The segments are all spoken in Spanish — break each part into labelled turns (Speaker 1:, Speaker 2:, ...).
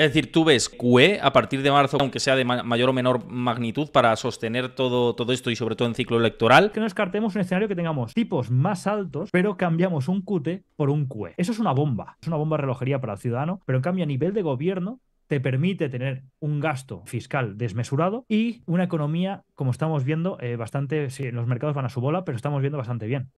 Speaker 1: Es decir, tú ves QE a partir de marzo, aunque sea de mayor o menor magnitud, para sostener todo, todo esto y sobre todo en ciclo electoral. Que no descartemos
Speaker 2: un escenario que tengamos tipos más altos, pero cambiamos un QT por un QE. Eso es una bomba. Es una bomba de relojería para el ciudadano, pero en cambio a nivel de gobierno te permite tener un gasto fiscal desmesurado y una economía, como estamos viendo, eh, bastante, sí, los mercados van a su bola, pero estamos viendo bastante bien.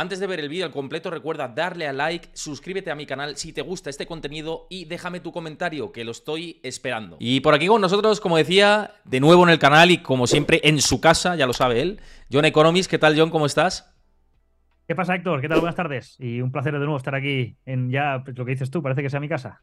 Speaker 1: Antes de ver el vídeo al completo, recuerda darle a like, suscríbete a mi canal si te gusta este contenido y déjame tu comentario, que lo estoy esperando. Y por aquí con nosotros, como decía, de nuevo en el canal y como siempre en su casa, ya lo sabe él, John Economist, ¿Qué tal, John? ¿Cómo estás?
Speaker 2: ¿Qué pasa, Héctor? ¿Qué tal? Buenas tardes. Y un placer de nuevo estar aquí en ya pues, lo que dices tú, parece que sea mi casa.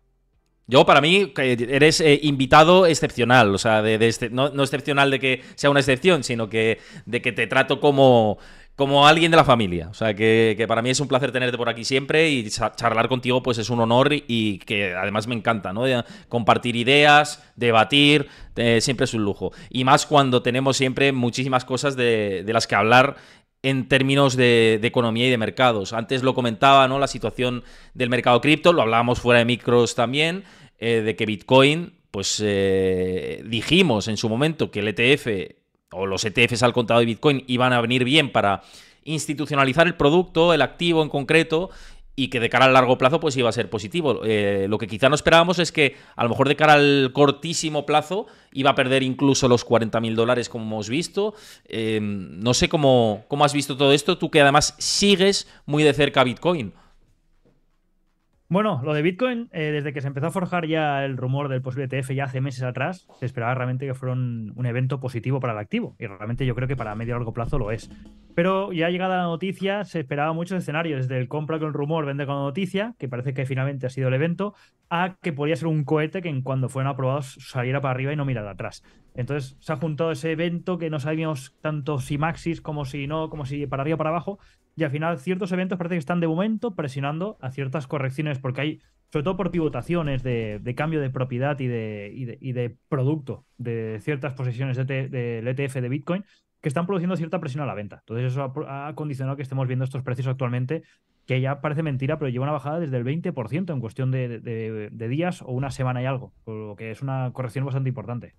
Speaker 1: Yo, para mí, eres eh, invitado excepcional, o sea, este, no, no, excepcional de que sea una excepción, sino que de que te trato como como alguien de la familia. O sea, que, para mí es un placer tenerte por aquí siempre y charlar contigo pues es un honor y, que además me encanta, ¿no? De compartir ideas, debatir, eh, siempre es un lujo. Y más cuando tenemos siempre muchísimas cosas de, las que hablar en términos de, economía y de mercados. Antes lo comentaba, ¿no? La situación del mercado cripto, lo hablábamos fuera de micros también, eh, de que Bitcoin, pues eh, dijimos en su momento que el ETF o los ETFs al contado de Bitcoin iban a venir bien para institucionalizar el producto, el activo en concreto, y que de cara al largo plazo pues iba a ser positivo. Eh, lo que quizá no esperábamos es que a lo mejor de cara al cortísimo plazo iba a perder incluso los 40.000 dólares como hemos visto. Eh, no sé cómo, cómo has visto todo esto, tú que además sigues muy de cerca Bitcoin.
Speaker 2: Bueno, lo de Bitcoin, eh, desde que se empezó a forjar ya el rumor del posible e TF ya hace meses atrás, se esperaba realmente que fuera un, evento positivo para el activo. Y realmente yo creo que para medio y largo plazo lo es. Pero ya llegada la noticia, se esperaba muchos escenarios, desde el compra con rumor, vende con noticia, que parece que finalmente ha sido el evento, a que podía ser un cohete que en cuando fueran aprobados saliera para arriba y no mirara atrás. Entonces se ha juntado ese evento que no sabíamos tanto si maxis como si no, como si para arriba o para abajo, y al final ciertos eventos parece que están de momento presionando a ciertas correcciones porque hay, sobre todo por pivotaciones de, de cambio de propiedad y de, y, de, producto de ciertas posesiones del ETF de Bitcoin que están produciendo cierta presión a la venta. Entonces eso ha, condicionado que estemos viendo estos precios actualmente que ya parece mentira, pero lleva una bajada desde el 20% en cuestión de, días o una semana y algo, lo que es una corrección bastante importante.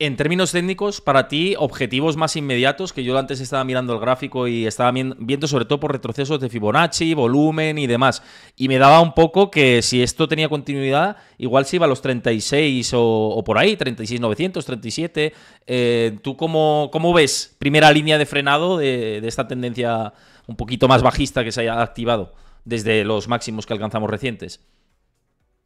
Speaker 1: En términos técnicos, para ti, objetivos más inmediatos, que yo antes estaba mirando el gráfico y estaba viendo sobre todo por retrocesos de Fibonacci, volumen y demás. Y me daba un poco que si esto tenía continuidad, igual se iba a los 36 o, por ahí, 36,900, 37. Eh, ¿Tú cómo, ves primera línea de frenado de esta tendencia un poquito más bajista que se haya activado desde los máximos que alcanzamos recientes?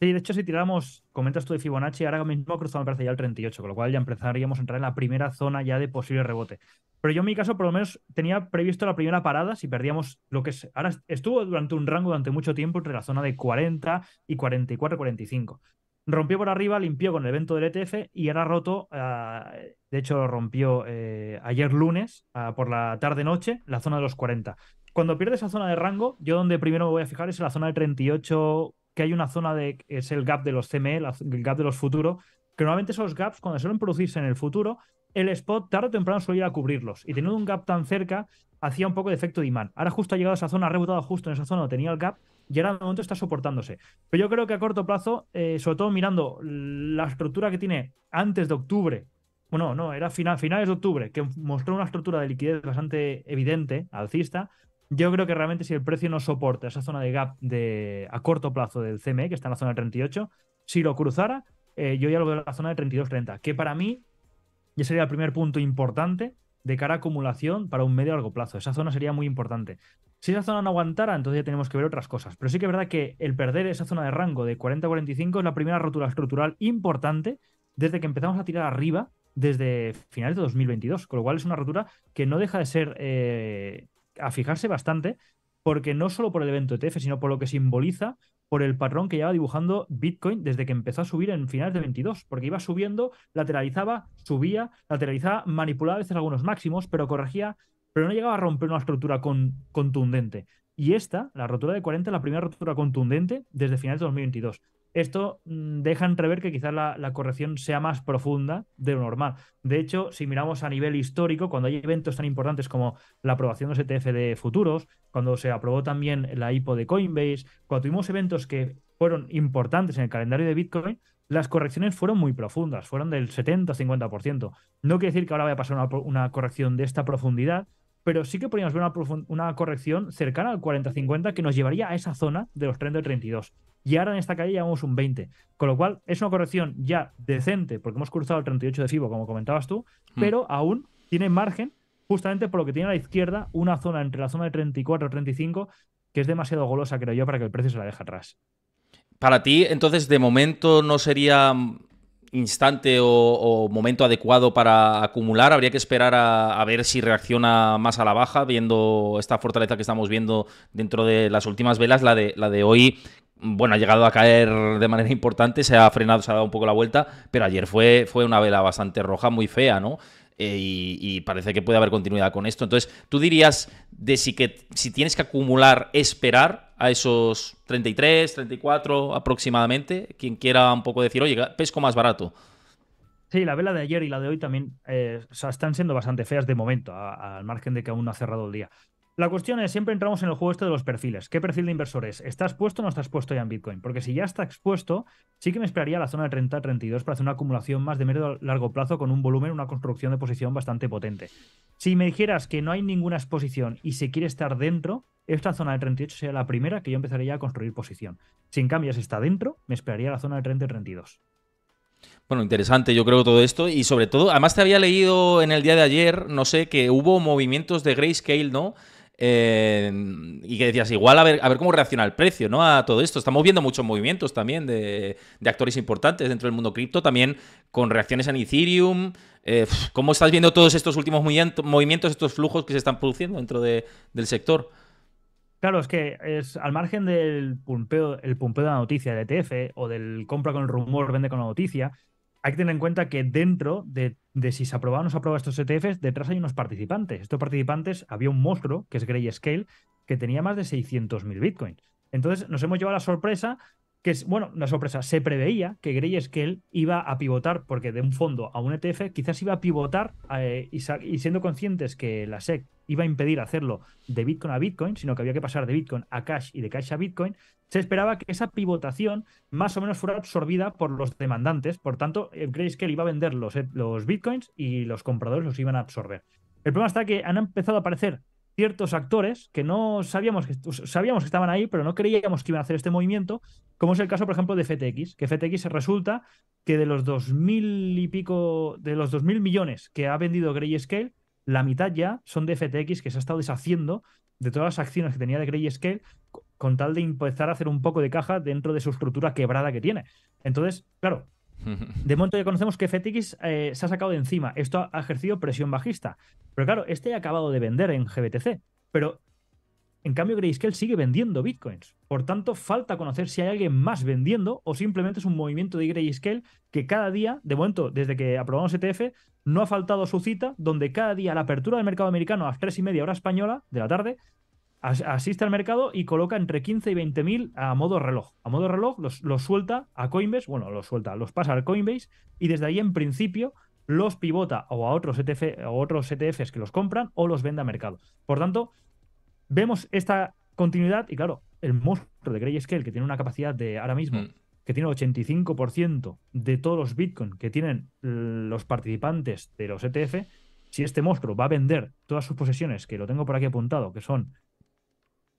Speaker 2: Sí, de hecho, si tiramos, comentas tú de Fibonacci, ahora mismo ha cruzado, el parece, ya el 38, con lo cual ya empezaríamos a entrar en la primera zona ya de posible rebote. Pero yo en mi caso, por lo menos, tenía previsto la primera parada si perdíamos lo que es. Ahora estuvo durante un rango durante mucho tiempo entre la zona de 40 y 44, 45. Rompió por arriba, limpió con el evento del ETF y era roto, ah, de hecho, rompió eh, ayer lunes ah, por la tarde-noche la zona de los 40. Cuando pierde esa zona de rango, yo donde primero me voy a fijar es en la zona de 38, que hay una zona de, es el gap de los CME, el gap de los futuros, que normalmente esos gaps, cuando suelen producirse en el futuro, el spot tarde o temprano suele ir a cubrirlos. Y teniendo un gap tan cerca, hacía un poco de efecto de imán. Ahora justo ha llegado a esa zona, ha rebotado justo en esa zona donde tenía el gap, y ahora de momento está soportándose. Pero yo creo que a corto plazo, eh, sobre todo mirando la estructura que tiene antes de octubre, bueno, no, era final, finales de octubre, que mostró una estructura de liquidez bastante evidente, alcista, yo creo que realmente si el precio no soporta esa zona de gap a corto plazo del CME, que está en la zona de 38, si lo cruzara, eh, yo ya lo veo en la zona de 32-30, que para mí ya sería el primer punto importante de cara a acumulación para un medio a largo plazo. Esa zona sería muy importante. Si esa zona no aguantara, entonces ya tenemos que ver otras cosas. Pero sí que es verdad que el perder esa zona de rango de 40-45 es la primera rotura estructural importante desde que empezamos a tirar arriba desde finales de 2022, con lo cual es una rotura que no deja de ser eh, a fijarse bastante, porque no solo por el evento ETF, sino por lo que simboliza, por el patrón que lleva dibujando Bitcoin desde que empezó a subir en finales de 2022 porque iba subiendo, lateralizaba, subía, lateralizaba, manipulaba a veces algunos máximos, pero corregía, pero no llegaba a romper una estructura contundente. Y esta, la rotura de 40, la primera rotura contundente desde finales de 2022 esto mm, deja entrever que quizás la, corrección sea más profunda de lo normal. De hecho, si miramos a nivel histórico, cuando hay eventos tan importantes como la aprobación de los ETF de futuros, cuando se aprobó también la IPO de Coinbase, cuando tuvimos eventos que fueron importantes en el calendario de Bitcoin, las correcciones fueron muy profundas, fueron del 70 50%. No quiere decir que ahora vaya a pasar una, corrección de esta profundidad, pero sí que podríamos ver una, una corrección cercana al 40-50 que nos llevaría a esa zona de los 30 32 y ahora en esta calle llevamos un 20. Con lo cual es una corrección ya decente porque hemos cruzado el 38 de FIBO, como comentabas tú, mm. pero aún tiene margen justamente por lo que tiene a la izquierda una zona entre la zona de 34 y 35 que es demasiado golosa, creo yo, para que el precio se la deje atrás.
Speaker 1: Para ti, entonces, de momento no sería instante o, momento adecuado para acumular. Habría que esperar a, ver si reacciona más a la baja, viendo esta fortaleza que estamos viendo dentro de las últimas velas, la de, la de hoy. Bueno, ha llegado a caer de manera importante, se ha frenado, se ha dado un poco la vuelta, pero ayer fue, fue una vela bastante roja, muy fea, ¿no? Eh, y, parece que puede haber continuidad con esto. Entonces, ¿tú dirías de si, que, si tienes que acumular, esperar a esos 33, 34 aproximadamente? Quien quiera un poco decir, oye, pesco más barato.
Speaker 2: Sí, la vela de ayer y la de hoy también eh, están siendo bastante feas de momento, al margen de que aún no ha cerrado el día. La cuestión es, siempre entramos en el juego este de los perfiles. ¿Qué perfil de inversor es? ¿Estás puesto o no estás puesto ya en Bitcoin? Porque si ya está expuesto, sí que me esperaría la zona de 30-32 para hacer una acumulación más de medio largo plazo con un volumen, una construcción de posición bastante potente. Si me dijeras que no hay ninguna exposición y se quiere estar dentro, esta zona de 38 sería la primera que yo empezaría a construir posición. Si en cambio está dentro, me esperaría la zona de 30-32.
Speaker 1: Bueno, interesante, yo creo todo esto y sobre todo, además te había leído en el día de ayer, no sé, que hubo movimientos de grayscale, ¿no? Eh, y que decías, igual a ver, cómo reacciona el precio, ¿no? A todo esto. Estamos viendo muchos movimientos también de, actores importantes dentro del mundo cripto, también con reacciones en Ethereum. Eh, ¿Cómo estás viendo todos estos últimos movimientos, estos flujos que se están produciendo dentro del sector?
Speaker 2: Claro, es que es al margen del pumpeo, el pumpeo de la noticia de ETF o del compra con el rumor, vende con la noticia, hay que tener en cuenta que dentro de, si se aprobaban o no se aprobaban estos ETFs, detrás hay unos participantes. Estos participantes, había un monstruo, que es Scale que tenía más de 600.000 bitcoins. Entonces nos hemos llevado la sorpresa que es, bueno, una sorpresa, se preveía que Grayscale iba a pivotar, porque de un fondo a un ETF quizás iba a pivotar eh, y, siendo conscientes que la SEC iba a impedir hacerlo de Bitcoin a Bitcoin, sino que había que pasar de Bitcoin a Cash y de Cash a Bitcoin, se esperaba que esa pivotación más o menos fuera absorbida por los demandantes, por tanto, eh, Grayscale iba a vender los, e los Bitcoins y los compradores los iban a absorber. El problema está que han empezado a aparecer ciertos actores que no sabíamos que, sabíamos que estaban ahí, pero no creíamos que iban a hacer este movimiento, como es el caso, por ejemplo, de FTX, que FTX resulta que de los 2.000 y pico, de los 2.000 millones que ha vendido Grayscale, la mitad ya son de FTX que se ha estado deshaciendo de todas las acciones que tenía de Grayscale con tal de empezar a hacer un poco de caja dentro de su estructura quebrada que tiene. Entonces, claro, de momento ya conocemos que FTX eh, se ha sacado de encima. Esto ha ejercido presión bajista. Pero claro, este ha acabado de vender en GBTC. Pero en cambio, Grayscale sigue vendiendo bitcoins. Por tanto, falta conocer si hay alguien más vendiendo o simplemente es un movimiento de Grayscale que cada día, de momento, desde que aprobamos ETF, no ha faltado su cita, donde cada día la apertura del mercado americano a las 3 y media hora española de la tarde asiste al mercado y coloca entre 15 y 20 mil a modo reloj. A modo reloj los, suelta a Coinbase, bueno, los suelta, los pasa al Coinbase y desde ahí en principio los pivota o a otros, ETF, o otros ETFs que los compran o los vende a mercado. Por tanto, vemos esta continuidad y claro, el monstruo de Grayscale que tiene una capacidad de ahora mismo... Mm. que tiene 85% de todos los Bitcoin que tienen los participantes de los ETF, si este monstruo va a vender todas sus posesiones, que lo tengo por aquí apuntado, que son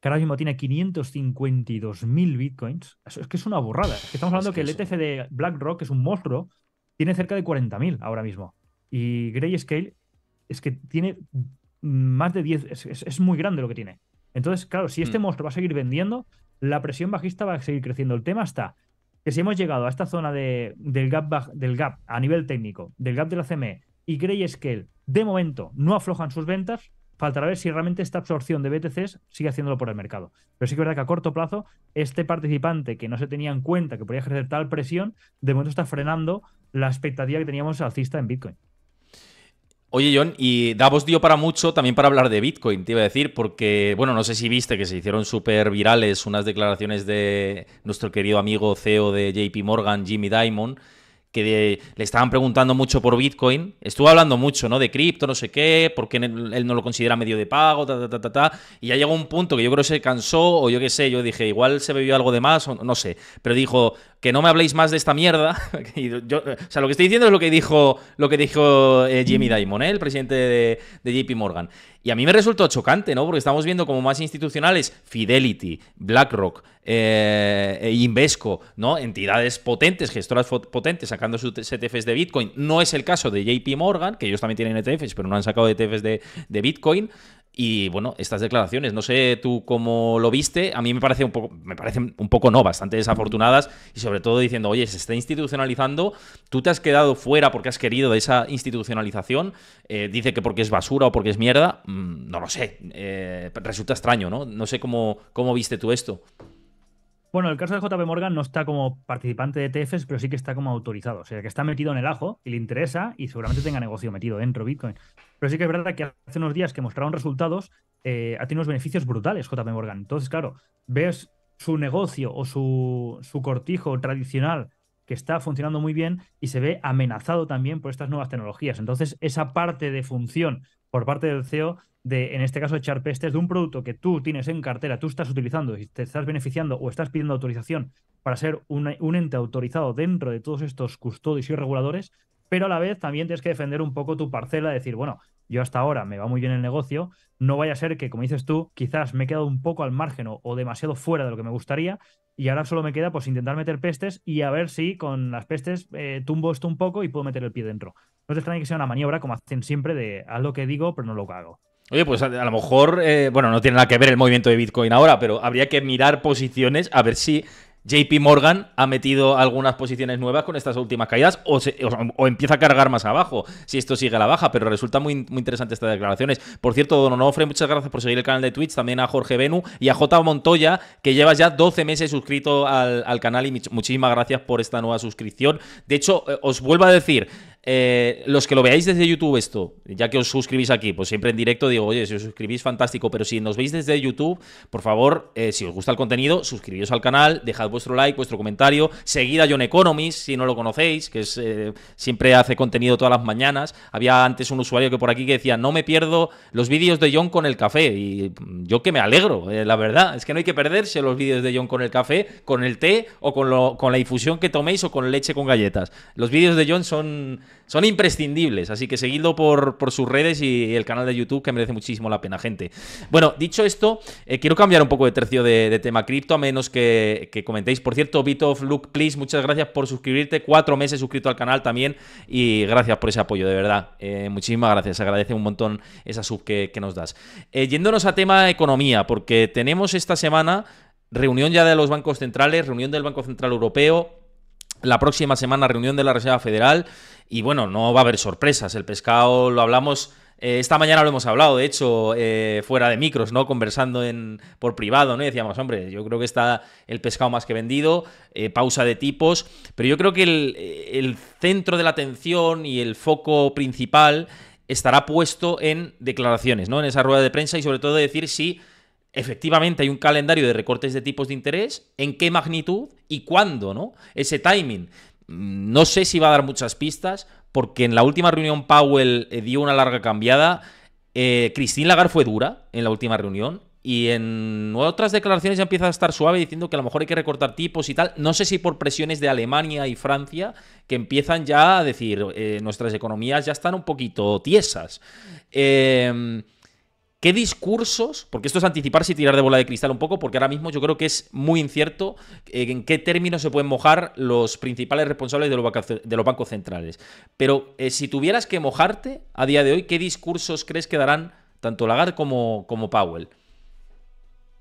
Speaker 2: que ahora mismo tiene 552.000 bitcoins, es que es una burrada. estamos hablando que, el ETF e de BlackRock, que es un monstruo, tiene cerca de 40.000 ahora mismo. Y Grayscale es que tiene más de 10, es, muy grande lo que tiene. Entonces, claro, si este hmm. monstruo va a seguir vendiendo, la presión bajista va a seguir creciendo. El tema está que si hemos llegado a esta zona del, gap, del gap a nivel técnico, del gap de la CME y Grayscale, de momento no aflojan sus ventas, faltará ver si realmente esta absorción de BTCs sigue haciéndolo por el mercado. Pero sí que es verdad que a corto plazo, este participante que no se tenía en cuenta que podía ejercer tal presión, de momento está frenando la expectativa que teníamos alcista en Bitcoin.
Speaker 1: Oye, John, y Davos dio para mucho también para hablar de Bitcoin, te iba a decir, porque, bueno, no sé si viste que se hicieron súper virales unas declaraciones de nuestro querido amigo CEO de JP Morgan, Jimmy Diamond, que le estaban preguntando mucho por Bitcoin. Estuvo hablando mucho, ¿no? De cripto, no sé qué, porque él no lo considera medio de pago, ta, ta, ta, ta, Y ya llegó un punto que yo creo que se cansó, o yo qué sé, yo dije, igual se bebió algo de más, no sé. Pero dijo, que no me habléis más de esta mierda. o sea, lo que estoy diciendo es lo que dijo, lo que dijo eh, Jimmy mm. Diamond, ¿eh? el presidente de, de JP Morgan. Y a mí me resultó chocante, ¿no? Porque estamos viendo como más institucionales Fidelity, BlackRock, eh, e Invesco, ¿no? Entidades potentes, gestoras potentes sacando sus ETFs de Bitcoin. No es el caso de JP Morgan, que ellos también tienen ETFs, pero no han sacado ETFs de, de Bitcoin. Y bueno, estas declaraciones, no sé tú cómo lo viste, a mí me parece un poco, me parecen un poco no, bastante desafortunadas y sobre todo diciendo, oye, se está institucionalizando, tú te has quedado fuera porque has querido de esa institucionalización, eh, dice que porque es basura o porque es mierda, mm, no lo sé, eh, resulta extraño, ¿no? No sé cómo, cómo viste tú esto.
Speaker 2: Bueno, el caso de JP Morgan no está como participante de ETFs, pero sí que está como autorizado. O sea, que está metido en el ajo y le interesa y seguramente tenga negocio metido dentro Bitcoin. Pero sí que es verdad que hace unos días que mostraron resultados, eh, ha tenido unos beneficios brutales JP Morgan. Entonces, claro, ves su negocio o su, su cortijo tradicional que está funcionando muy bien y se ve amenazado también por estas nuevas tecnologías. Entonces, esa parte de función por parte del CEO de, en este caso, echar pestes de un producto que tú tienes en cartera, tú estás utilizando y te estás beneficiando o estás pidiendo autorización para ser un, ente autorizado dentro de todos estos custodios y reguladores, pero a la vez también tienes que defender un poco tu parcela, decir, bueno, yo hasta ahora me va muy bien el negocio, no vaya a ser que, como dices tú, quizás me he quedado un poco al margen o demasiado fuera de lo que me gustaría y ahora solo me queda pues intentar meter pestes y a ver si con las pestes eh, tumbo esto un poco y puedo meter el pie dentro. No te extraña que sea una maniobra como hacen siempre de haz lo que digo pero no lo hago.
Speaker 1: Oye, pues a, lo mejor, eh, bueno, no tiene nada que ver el movimiento de Bitcoin ahora, pero habría que mirar posiciones a ver si JP Morgan ha metido algunas posiciones nuevas con estas últimas caídas o, empieza a cargar más abajo si esto sigue la baja, pero resulta muy, muy interesante estas declaraciones. Por cierto, Don Onofre, muchas gracias por seguir el canal de Twitch, también a Jorge Benu y a J. Montoya, que llevas ya 12 meses suscrito al, canal y muchísimas gracias por esta nueva suscripción. De hecho, eh, os vuelvo a decir, eh, los que lo veáis desde YouTube esto, ya que os suscribís aquí, pues siempre en directo digo, oye, si os suscribís, fantástico, pero si nos veis desde YouTube, por favor, eh, si os gusta el contenido, suscribíos al canal, dejad vuestro like, vuestro comentario, seguid a John Economist, si no lo conocéis, que es, eh, siempre hace contenido todas las mañanas. Había antes un usuario que por aquí que decía, no me pierdo los vídeos de John con el café, y mm, yo que me alegro, la verdad, es que no hay que perderse los vídeos de John con el café, con el té o con, con la infusión que toméis o con leche con galletas. Los vídeos de John son son imprescindibles. Así que seguidlo por, sus redes y el canal de YouTube, que merece muchísimo la pena, gente. Bueno, dicho esto, eh, quiero cambiar un poco de tercio de, tema cripto, a menos que, comentéis. Por cierto, Bit of Look, please, muchas gracias por suscribirte. Cuatro meses suscrito al canal también. Y gracias por ese apoyo, de verdad. Eh, muchísimas gracias. agradece un montón esa sub que, nos das. Eh, yéndonos a tema economía, porque tenemos esta semana. Reunión ya de los bancos centrales, reunión del Banco Central Europeo, la próxima semana reunión de la Reserva Federal y bueno, no va a haber sorpresas. El pescado lo hablamos eh, esta mañana lo hemos hablado, de hecho, eh, fuera de micros, ¿no? Conversando en, por privado, ¿no? decíamos, hombre, yo creo que está el pescado más que vendido, eh, pausa de tipos, pero yo creo que el, centro de la atención y el foco principal estará puesto en declaraciones, ¿no? En esa rueda de prensa y sobre todo decir si efectivamente hay un calendario de recortes de tipos de interés, en qué magnitud y cuándo, ¿no? Ese timing. Mm, no sé si va a dar muchas pistas, porque en la última reunión Powell eh, dio una larga cambiada. Eh, Christine Lagarde fue dura en la última reunión y en otras declaraciones ya empieza a estar suave diciendo que a lo mejor hay que recortar tipos y tal. No sé si por presiones de Alemania y Francia que empiezan ya a decir eh, nuestras economías ya están un poquito tiesas. Em, ¿Qué discursos? Porque esto es anticiparse y tirar de bola de cristal un poco, porque ahora mismo yo creo que es muy incierto eh, en qué términos se pueden mojar los principales responsables de los, bancos centrales. Pero eh, si tuvieras que mojarte a día de hoy, ¿qué discursos crees que darán tanto Lagarde como, Powell?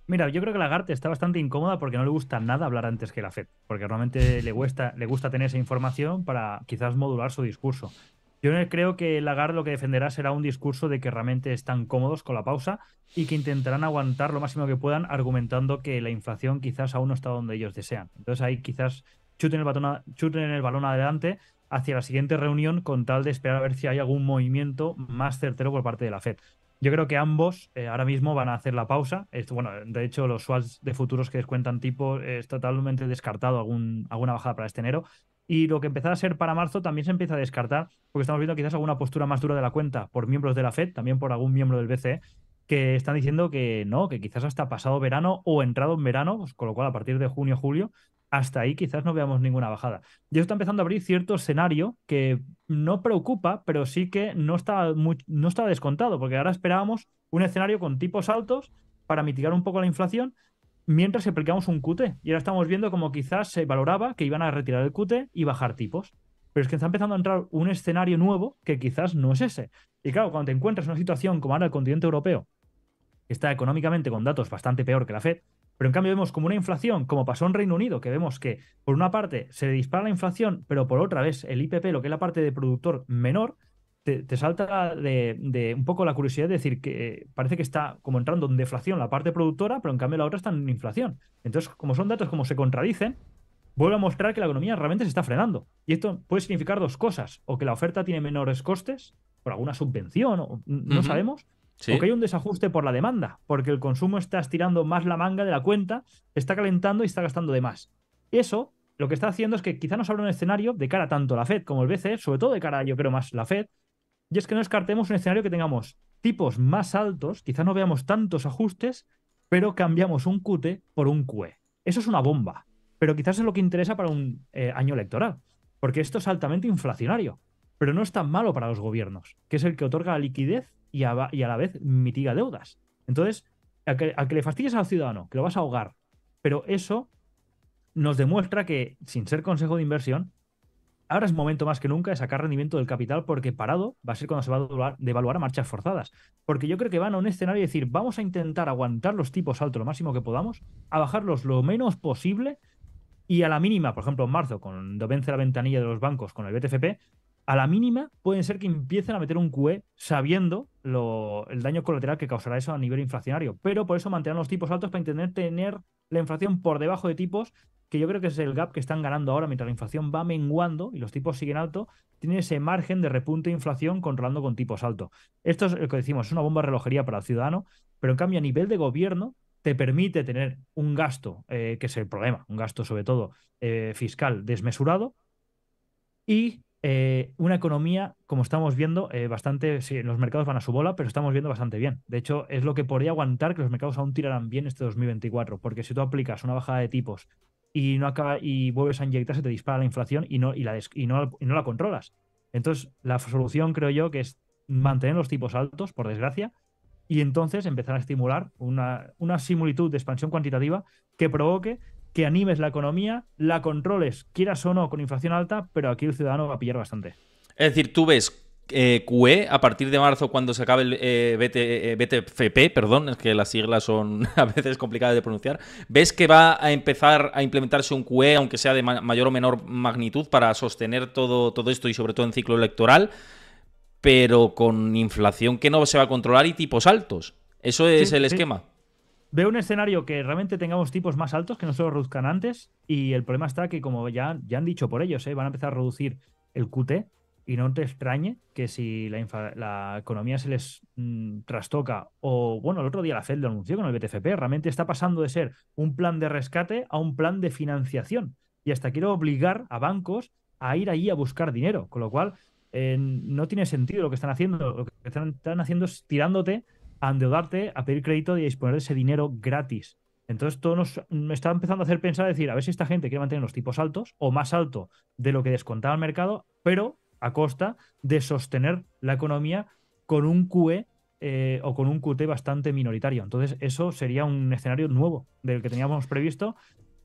Speaker 2: Mira, yo creo que Lagarde está bastante incómoda porque no le gusta nada hablar antes que la FED, porque realmente le gusta tener esa información para quizás modular su discurso. Yo creo que Lagarde lo que defenderá será un discurso de que realmente están cómodos con la pausa y que intentarán aguantar lo máximo que puedan argumentando que la inflación quizás aún no está donde ellos desean. Entonces ahí quizás chuten el, balón adelante hacia la siguiente reunión con tal de esperar a ver si hay algún movimiento más certero por parte de la Fed. Yo creo que ambos eh, ahora mismo van a hacer la pausa. bueno, de hecho, los swaps de futuros que descuentan tipo eh, es totalmente descartado algún, alguna bajada para este enero. Y lo que empezará a ser para marzo también se empieza a descartar, porque estamos viendo quizás alguna postura más dura de la cuenta por miembros de la FED, también por algún miembro del BCE, que están diciendo que no, que quizás hasta pasado verano o entrado en verano, pues con lo cual a partir de junio, julio, hasta ahí quizás no veamos ninguna bajada. Y eso está empezando a abrir cierto escenario que no preocupa, pero sí que no está, no está descontado, porque ahora esperábamos un escenario con tipos altos para mitigar un poco la inflación, mientras aplicamos un QT. Y ahora estamos viendo como quizás se valoraba que iban a retirar el QT y bajar tipos. Pero es que está empezando a entrar un escenario nuevo que quizás no es ese. Y claro, cuando te encuentras en una situación como ahora el continente europeo, que está económicamente con datos bastante peor que la Fed, pero en cambio vemos como una inflación, como pasó en Reino Unido, que vemos que por una parte se dispara la inflación, pero por otra vez el IPP, lo que es la parte de productor menor, te, salta de, un poco la curiosidad de decir que eh, parece que está como entrando en deflación la parte productora, pero en cambio la otra está en inflación. Entonces, como son datos como se contradicen, vuelve a mostrar que la economía realmente se está frenando. Y esto puede significar dos cosas, o que la oferta tiene menores costes, por alguna subvención, o, no sabemos, o que hay un desajuste por la demanda, porque el consumo está estirando más la manga de la cuenta, está calentando y está gastando de más. Eso lo que está haciendo es que quizá nos abra un escenario de cara tanto a la Fed como el BCE, sobre todo de cara, yo creo, más la Fed, y es que no descartemos un escenario que tengamos tipos más altos, quizá no veamos tantos ajustes, pero cambiamos un QT por un QE. Eso es una bomba, pero quizás es lo que interesa para un eh, año electoral, porque esto es altamente inflacionario, pero no es tan malo para los gobiernos, que es el que otorga liquidez y a, la vez mitiga deudas. Entonces, al que, le fastidies al ciudadano, que lo vas a ahogar, pero eso nos demuestra que, sin ser consejo de inversión, ahora es momento más que nunca de sacar rendimiento del capital porque parado va a ser cuando se va a devaluar, a marchas forzadas. Porque yo creo que van a un escenario y decir, vamos a intentar aguantar los tipos altos lo máximo que podamos, a bajarlos lo menos posible y a la mínima, por ejemplo, en marzo, cuando vence la ventanilla de los bancos con el BTFP, a la mínima pueden ser que empiecen a meter un QE sabiendo el daño colateral que causará eso a nivel inflacionario. Pero por eso mantener los tipos altos para intentar tener la inflación por debajo de tipos que yo creo que es el gap que están ganando ahora mientras la inflación va menguando y los tipos siguen alto, tiene ese margen de repunte de inflación controlando con tipos altos. Esto es lo que decimos, es una bomba de relojería para el ciudadano, pero en cambio a nivel de gobierno te permite tener un gasto, eh, que es el problema, un gasto sobre todo eh, fiscal desmesurado, y eh, una economía, como estamos viendo, bastante, los mercados van a su bola, pero estamos viendo bastante bien. De hecho, es lo que podría aguantar que los mercados aún tiraran bien este 2024, porque si tú aplicas una bajada de tipos y no acaba y vuelves a inyectar, se te dispara la inflación y no, y la, no, la controlas. Entonces, la solución creo yo que es mantener los tipos altos, por desgracia, y entonces empezar a estimular una, una similitud de expansión cuantitativa que provoque que animes la economía, la controles, quieras o no, con inflación alta, pero aquí el ciudadano va a pillar bastante.
Speaker 1: Es decir, tú ves eh, QE a partir de marzo cuando se acabe el eh, BTFP, eh, perdón, es que las siglas son a veces complicadas de pronunciar, ¿ves que va a empezar a implementarse un QE, aunque sea de mayor o menor magnitud, para sostener todo, todo esto y sobre todo en ciclo electoral, pero con inflación que no se va a controlar y tipos altos? Eso es el esquema.
Speaker 2: Veo un escenario que realmente tengamos tipos más altos que no se los reduzcan antes y el problema está que como ya, ya han dicho por ellos, van a empezar a reducir el QT, y no te extrañe que si la, economía se les mm, trastoca o, bueno, el otro día la FED lo anunció con el BTFP, realmente está pasando de ser un plan de rescate a un plan de financiación. Y hasta quiero obligar a bancos a ir ahí a buscar dinero, con lo cual eh, no tiene sentido lo que están haciendo. Lo que están, haciendo es tirándote a endeudarte, a pedir crédito y a disponer de ese dinero gratis. Entonces, todo nos me está empezando a hacer pensar, decir, a ver si esta gente quiere mantener los tipos altos o más alto de lo que descontaba el mercado, pero a costa de sostener la economía con un QE eh, o con un QT bastante minoritario. Entonces, eso sería un escenario nuevo del que teníamos previsto,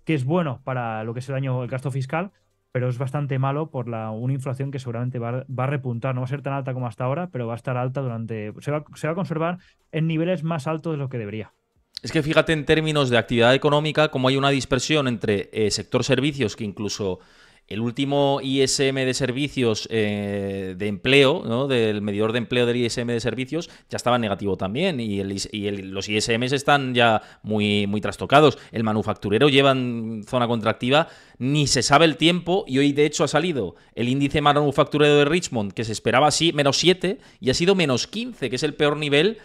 Speaker 2: que es bueno para lo que es el año, el gasto fiscal, pero es bastante malo por la, una inflación que seguramente va, a repuntar. No va a ser tan alta como hasta ahora, pero va a estar alta durante. Se va, a conservar en niveles más altos de lo que debería.
Speaker 1: Es que fíjate en términos de actividad económica, como hay una dispersión entre eh, sector servicios, que incluso el último ISM de servicios eh, de empleo, ¿no? del medidor de empleo del ISM de servicios, ya estaba negativo también y, los ISMs están ya muy, muy trastocados. El manufacturero lleva en zona contractiva, ni se sabe el tiempo y hoy de hecho ha salido el índice manufacturero de Richmond que se esperaba así, menos 7 y ha sido menos 15, que es el peor nivel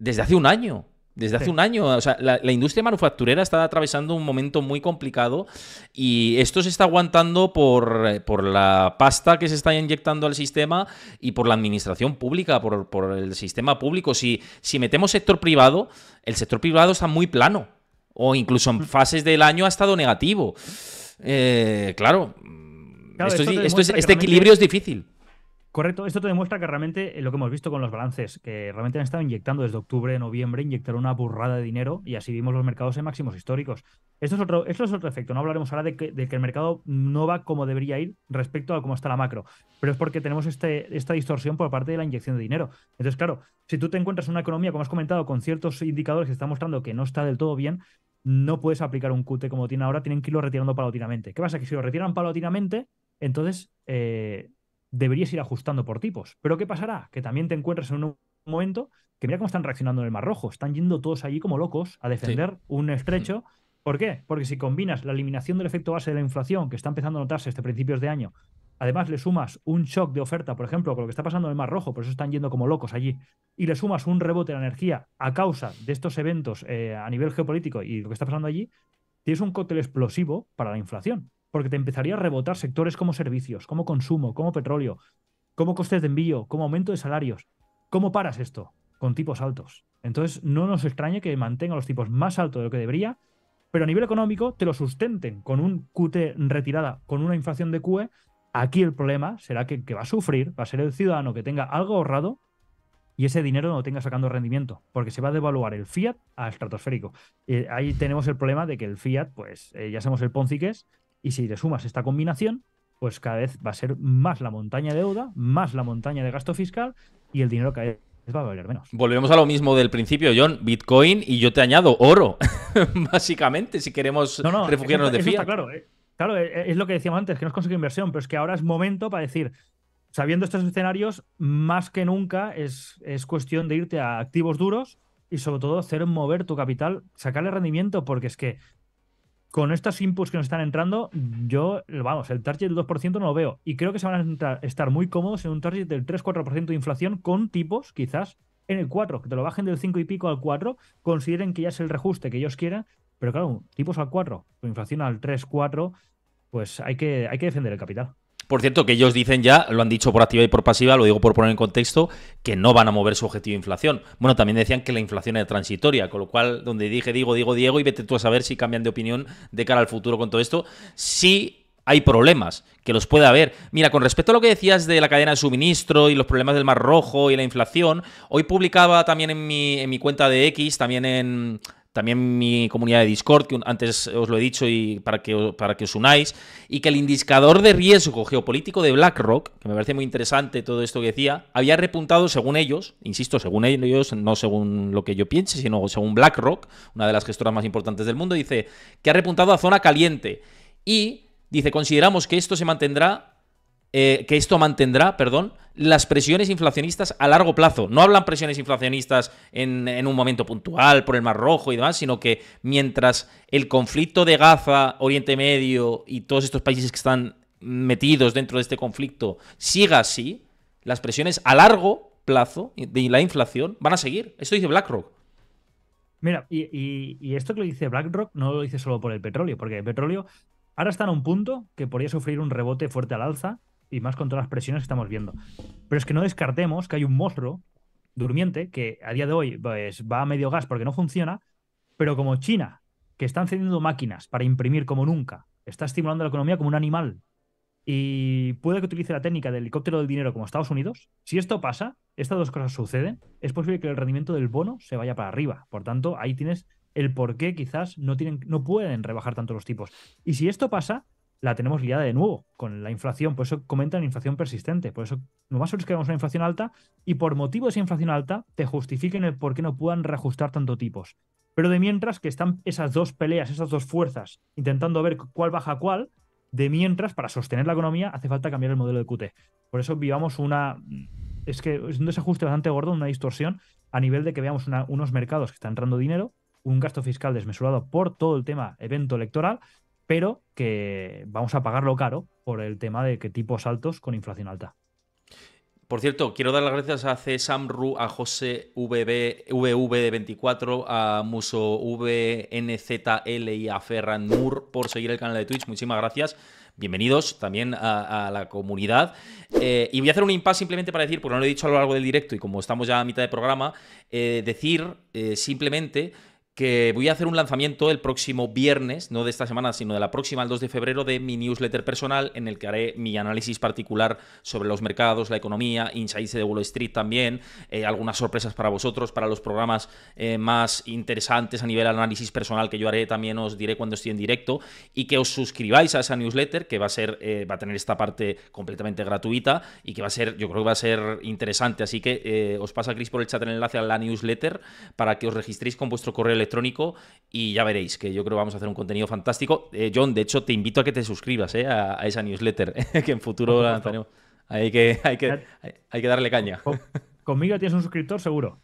Speaker 1: desde hace un año. Desde hace un año, o sea, la, industria manufacturera está atravesando un momento muy complicado y esto se está aguantando por, la pasta que se está inyectando al sistema y por la administración pública, por, el sistema público. Si, si metemos sector privado, el sector privado está muy plano o incluso en mm. fases del año ha estado negativo. Eh, claro, es, este equilibrio es difícil.
Speaker 2: Correcto, esto te demuestra que realmente eh, lo que hemos visto con los balances, que realmente han estado inyectando desde octubre, noviembre, inyectaron una burrada de dinero y así vimos los mercados en máximos históricos. Esto es otro, es otro efecto, no hablaremos ahora de que, el mercado no va como debería ir respecto a cómo está la macro, pero es porque tenemos este, esta distorsión por parte de la inyección de dinero. Entonces, claro, si tú te encuentras en una economía, como has comentado, con ciertos indicadores que están mostrando que no está del todo bien, no puedes aplicar un QT como tiene ahora, tienen que irlo retirando paulatinamente. ¿Qué pasa? Que si lo retiran paulatinamente, entonces... Eh, deberías ir ajustando por tipos. Pero ¿qué pasará? Que también te encuentres en un momento que mira cómo están reaccionando en el Mar Rojo. Están yendo todos allí como locos a defender un estrecho. ¿Por qué? Porque si combinas la eliminación del efecto base de la inflación, que está empezando a notarse este principios de año, además le sumas un shock de oferta, por ejemplo, con lo que está pasando en el Mar Rojo, por eso están yendo como locos allí, y le sumas un rebote de la energía a causa de estos eventos eh, a nivel geopolítico y lo que está pasando allí, tienes un cóctel explosivo para la inflación porque te empezaría a rebotar sectores como servicios, como consumo, como petróleo, como costes de envío, como aumento de salarios. ¿Cómo paras esto? Con tipos altos. Entonces, no nos extrañe que mantenga los tipos más altos de lo que debería, pero a nivel económico te lo sustenten con un QT retirada, con una inflación de QE. Aquí el problema será que, va a sufrir, va a ser el ciudadano que tenga algo ahorrado y ese dinero no lo tenga sacando rendimiento, porque se va a devaluar el fiat a estratosférico. Eh, ahí tenemos el problema de que el fiat, pues eh, ya somos el ponzi que es, y si le sumas esta combinación, pues cada vez va a ser más la montaña de deuda, más la montaña de gasto fiscal y el dinero cada vez va a valer menos. Volvemos a lo
Speaker 1: mismo del principio, John. Bitcoin y yo te añado oro,
Speaker 2: básicamente, si queremos refugiarnos de fiat. claro, eh. claro, eh, eh, es lo que decíamos antes, que no es conseguir inversión, pero es que ahora es momento para decir, sabiendo estos escenarios, más que nunca es, es cuestión de irte a activos duros y sobre todo hacer mover tu capital, sacarle rendimiento, porque es que con estas inputs que nos están entrando, yo, vamos, el target del 2% no lo veo. Y creo que se van a estar muy cómodos en un target del 3-4% de inflación con tipos, quizás, en el 4, que te lo bajen del 5 y pico al 4, consideren que ya es el reajuste que ellos quieran, pero claro, tipos al 4, con inflación al 3, 4, pues hay que, hay que defender el capital.
Speaker 1: Por cierto, que ellos dicen ya, lo han dicho por activa y por pasiva, lo digo por poner en contexto, que no van a mover su objetivo de inflación. Bueno, también decían que la inflación era transitoria, con lo cual, donde dije, digo, digo, Diego, y vete tú a saber si cambian de opinión de cara al futuro con todo esto. Sí hay problemas, que los puede haber. Mira, con respecto a lo que decías de la cadena de suministro y los problemas del Mar Rojo y la inflación, hoy publicaba también en mi, en mi cuenta de X, también en, también mi comunidad de Discord, que antes os lo he dicho y para que, para que os unáis, y que el indicador de riesgo geopolítico de BlackRock, que me parece muy interesante todo esto que decía, había repuntado según ellos, insisto, según ellos, no según lo que yo piense, sino según BlackRock, una de las gestoras más importantes del mundo, dice que ha repuntado a zona caliente y dice, consideramos que esto se mantendrá eh, que esto mantendrá, perdón, las presiones inflacionistas a largo plazo. No hablan presiones inflacionistas en, un momento puntual, por el Mar Rojo y demás, sino que mientras el conflicto de Gaza, Oriente Medio y todos estos países que están metidos dentro de este conflicto siga así, las presiones a largo plazo de la inflación van a seguir. Esto dice
Speaker 2: BlackRock. Mira, y, esto que lo dice BlackRock no lo dice solo por el petróleo, porque el petróleo ahora está en un punto que podría sufrir un rebote fuerte al alza y más con todas las presiones que estamos viendo. Pero es que no descartemos que hay un monstruo durmiente que a día de hoy pues, va a medio gas porque no funciona, pero como China, que están cediendo máquinas para imprimir como nunca, está estimulando la economía como un animal y puede que utilice la técnica del helicóptero del dinero como Estados Unidos, si esto pasa, estas dos cosas suceden, es posible que el rendimiento del bono se vaya para arriba. Por tanto, ahí tienes el por qué quizás no, tienen, no pueden rebajar tanto los tipos. Y si esto pasa, la tenemos liada de nuevo con la inflación. Por eso comentan inflación persistente. Por eso nomás más seguro es que vemos una inflación alta y por motivo de esa inflación alta te justifiquen el por qué no puedan reajustar tanto tipos. Pero de mientras que están esas dos peleas, esas dos fuerzas, intentando ver cuál baja cuál, de mientras, para sostener la economía, hace falta cambiar el modelo de QT. Por eso vivamos una. Es que es un desajuste bastante gordo, una distorsión, a nivel de que veamos unos mercados que están entrando dinero, un gasto fiscal desmesurado por todo el tema evento electoral pero que vamos a pagarlo caro por el tema de que tipos altos con inflación alta.
Speaker 1: Por cierto, quiero dar las gracias a C. a José VB, de 24 a Muso VNZL y a Ferran Moore por seguir el canal de Twitch. Muchísimas gracias. Bienvenidos también a, la comunidad. Eh, y voy a hacer un impasse simplemente para decir, porque no lo he dicho a lo largo del directo y como estamos ya a mitad de programa, eh, decir eh, simplemente voy a hacer un lanzamiento el próximo viernes, no de esta semana, sino de la próxima, el 2 de febrero, de mi newsletter personal, en el que haré mi análisis particular sobre los mercados, la economía, insights de Wall Street también, eh, algunas sorpresas para vosotros, para los programas eh, más interesantes a nivel análisis personal que yo haré, también os diré cuando estoy en directo, y que os suscribáis a esa newsletter, que va a ser, eh, va a tener esta parte completamente gratuita y que va a ser, yo creo que va a ser interesante. Así que os pasa Cris por el chat el enlace a la newsletter para que os registréis con vuestro correo electrónico electrónico y ya veréis que yo creo que vamos a hacer un contenido fantástico. Eh, John, de hecho, te invito a que te suscribas eh, a, esa newsletter, eh, que en futuro Hay que, hay, que, hay que darle caña.
Speaker 2: Conmigo tienes un suscriptor seguro.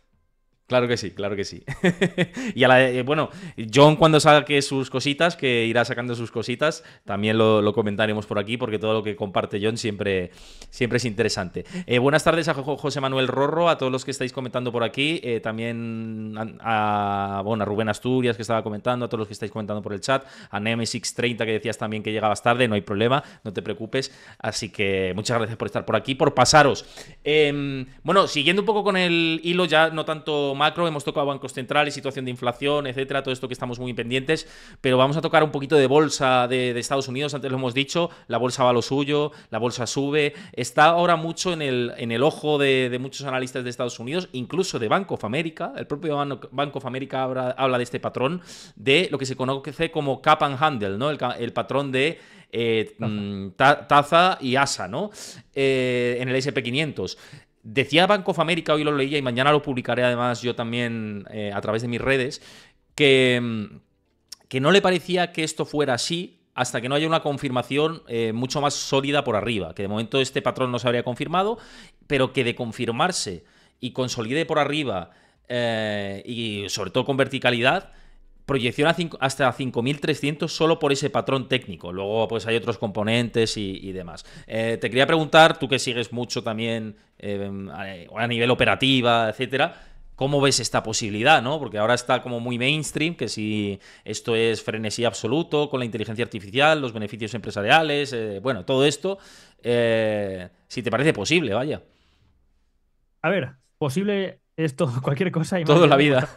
Speaker 1: Claro que sí, claro que sí. y a la eh, bueno, John cuando saque sus cositas, que irá sacando sus cositas, también lo, comentaremos por aquí, porque todo lo que comparte John siempre, siempre es interesante. Eh, buenas tardes a José Manuel Rorro, a todos los que estáis comentando por aquí, eh, también a, bueno, Rubén Asturias que estaba comentando, a todos los que estáis comentando por el chat, a Nemesis30 que decías también que llegabas tarde, no hay problema, no te preocupes. Así que muchas gracias por estar por aquí, por pasaros. Em, bueno, siguiendo un poco con el hilo, ya no tanto macro, hemos tocado bancos centrales, situación de inflación, etcétera, todo esto que estamos muy pendientes, pero vamos a tocar un poquito de bolsa de, Estados Unidos, antes lo hemos dicho, la bolsa va a lo suyo, la bolsa sube, está ahora mucho en el, en el ojo de, muchos analistas de Estados Unidos, incluso de Bank of America, el propio Banco of America habla, de este patrón, de lo que se conoce como cap and handle, ¿no? el, patrón de eh, mm, taza. y asa, ¿no? Eh, en el SP500. Decía Banco of America, hoy lo leía y mañana lo publicaré además yo también eh, a través de mis redes, que, mm, que no le parecía que esto fuera así hasta que no haya una confirmación eh, mucho más sólida por arriba, que de momento este patrón no se habría confirmado, pero que de confirmarse y consolide por arriba eh, y sobre todo con verticalidad, proyección hasta 5300 solo por ese patrón técnico. Luego, pues hay otros componentes y, demás. Eh, te quería preguntar, tú que sigues mucho también eh, eh, a nivel operativa, etcétera. ¿Cómo ves esta posibilidad, no? Porque ahora está como muy mainstream, que si esto es frenesí absoluto con la inteligencia artificial, los beneficios empresariales, bueno, todo esto, si te parece posible, vaya.
Speaker 2: A ver, posible todo, cualquier cosa. Todo la vida.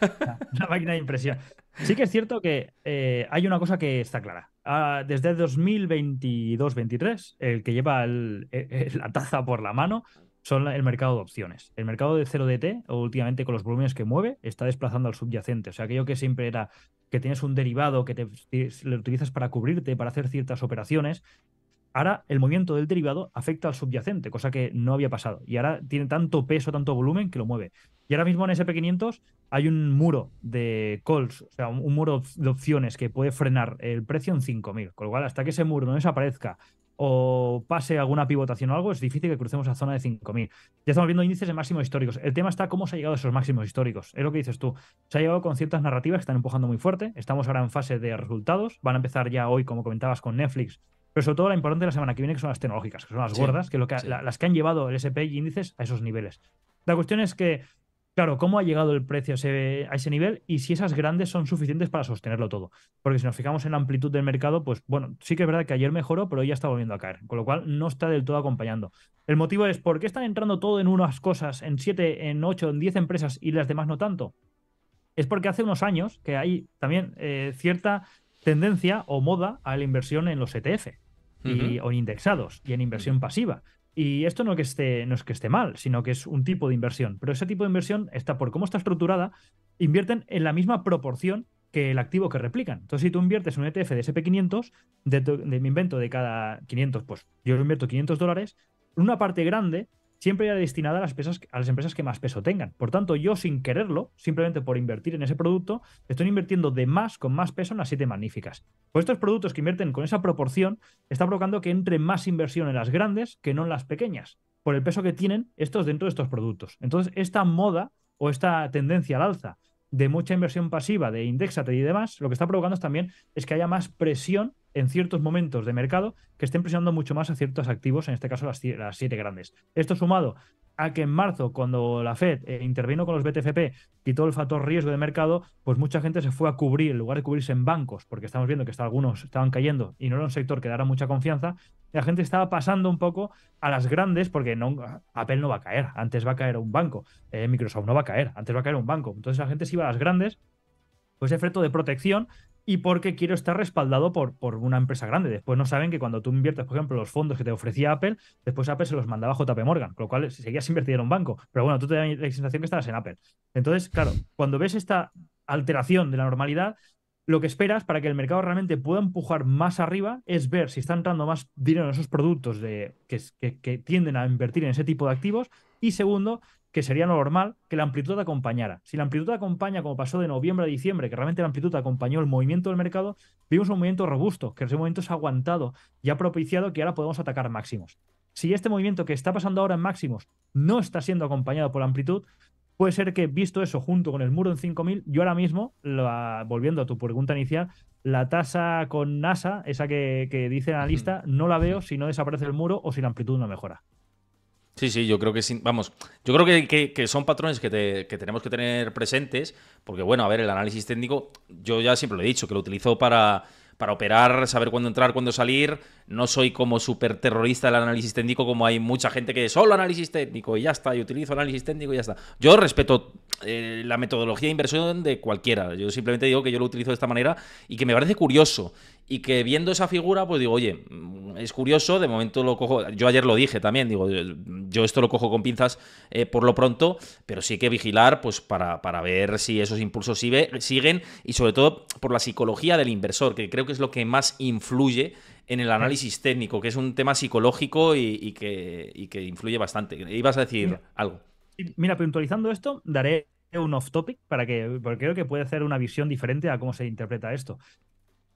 Speaker 2: Una máquina de impresión. Sí que es cierto que eh, hay una cosa que está clara. Ah, desde 2022-23, el que lleva eh, eh, la taza por la mano son el mercado de opciones. El mercado de 0DT, últimamente con los volúmenes que mueve, está desplazando al subyacente. O sea, aquello que siempre era que tienes un derivado que te, lo utilizas para cubrirte, para hacer ciertas operaciones, ahora el movimiento del derivado afecta al subyacente, cosa que no había pasado. Y ahora tiene tanto peso, tanto volumen que lo mueve. Y ahora mismo en SP500 hay un muro de calls, o sea, un, muro de opciones que puede frenar el precio en 5.000. Con lo cual, hasta que ese muro no desaparezca o pase alguna pivotación o algo, es difícil que crucemos a zona de 5.000. Ya estamos viendo índices de máximos históricos. El tema está cómo se ha llegado a esos máximos históricos. Es lo que dices tú. Se ha llegado con ciertas narrativas que están empujando muy fuerte. Estamos ahora en fase de resultados. Van a empezar ya hoy, como comentabas, con Netflix. Pero sobre todo la importante de la semana que viene, que son las tecnológicas, que son las gordas, que, lo que las que han llevado el SP y índices a esos niveles. La cuestión es que Claro, ¿cómo ha llegado el precio a ese, nivel y si esas grandes son suficientes para sostenerlo todo? Porque si nos fijamos en la amplitud del mercado, pues bueno, sí que es verdad que ayer mejoró, pero hoy ya está volviendo a caer, con lo cual no está del todo acompañando. El motivo es, ¿por qué están entrando todo en unas cosas, en 7, en 8, en 10 empresas y las demás no tanto? Es porque hace unos años que hay también eh, cierta tendencia o moda a la inversión en los ETF o indexados y en inversión pasiva. Y esto no, que esté, no es que esté mal, sino que es un tipo de inversión. Pero ese tipo de inversión está por cómo está estructurada, invierten en la misma proporción que el activo que replican. Entonces, si tú inviertes un ETF de SP500, de, de, mi invento de cada 500, pues yo invierto 500 dólares, una parte grande siempre ya destinada a las, pesas, a las empresas que más peso tengan. Por tanto, yo sin quererlo, simplemente por invertir en ese producto, estoy invirtiendo de más con más peso en las siete magníficas. Pues estos productos que invierten con esa proporción está provocando que entre más inversión en las grandes que no en las pequeñas, por el peso que tienen estos dentro de estos productos. Entonces, esta moda o esta tendencia al alza de mucha inversión pasiva, de indexate y demás, lo que está provocando es también es que haya más presión en ciertos momentos de mercado que estén presionando mucho más a ciertos activos, en este caso las, siete grandes. Esto sumado a que en marzo, cuando la Fed eh, intervino con los BTFP, quitó el factor riesgo de mercado, pues mucha gente se fue a cubrir, en lugar de cubrirse en bancos, porque estamos viendo que algunos estaban cayendo y no era un sector que dara mucha confianza, la gente estaba pasando un poco a las grandes, porque no, Apple no va a caer, antes va a caer un banco, eh, Microsoft no va a caer, antes va a caer un banco. Entonces la gente se iba a las grandes pues ese efecto de protección y porque quiero estar respaldado por, por una empresa grande. Después no saben que cuando tú inviertes, por ejemplo, los fondos que te ofrecía Apple, después Apple se los mandaba a JP Morgan, con lo cual seguías invertido en un banco. Pero bueno, tú te da la sensación que estabas en Apple. Entonces, claro, cuando ves esta alteración de la normalidad, lo que esperas para que el mercado realmente pueda empujar más arriba es ver si está entrando más dinero en esos productos de, que, que, tienden a invertir en ese tipo de activos. Y segundo, que sería normal que la amplitud acompañara. Si la amplitud acompaña, como pasó de noviembre a diciembre, que realmente la amplitud acompañó el movimiento del mercado, vimos un movimiento robusto, que ese movimiento ha aguantado y ha propiciado que ahora podemos atacar máximos. Si este movimiento que está pasando ahora en máximos no está siendo acompañado por la amplitud, puede ser que visto eso junto con el muro en 5000, yo ahora mismo, volviendo a tu pregunta inicial, la tasa con NASA, esa que, que dice el analista, no la veo si no desaparece el muro o si la amplitud no mejora.
Speaker 1: Sí, sí, yo creo que sí, vamos, yo creo que, son patrones que, tenemos que tener presentes, porque bueno, a ver, el análisis técnico, yo ya siempre lo he dicho, que lo utilizo para, para operar, saber cuándo entrar, cuándo salir, no soy como súper terrorista del análisis técnico, como hay mucha gente que solo análisis técnico y ya está, y utilizo análisis técnico y ya está. Yo respeto eh, la metodología de inversión de cualquiera. Yo simplemente digo que yo lo utilizo de esta manera y que me parece curioso. Y que viendo esa figura, pues digo, oye, mm, es curioso, de momento lo cojo. Yo ayer lo dije también, digo, yo esto lo cojo con pinzas eh, por lo pronto, pero sí hay que vigilar, pues para, para ver si esos impulsos siguen y sobre todo por la psicología del inversor, que creo que es lo que más influye en el análisis técnico, que es un tema psicológico y, que, influye bastante. Ibas a decir algo.
Speaker 2: Mira, puntualizando esto, daré un off topic para que porque creo que puede hacer una visión diferente a cómo se interpreta esto.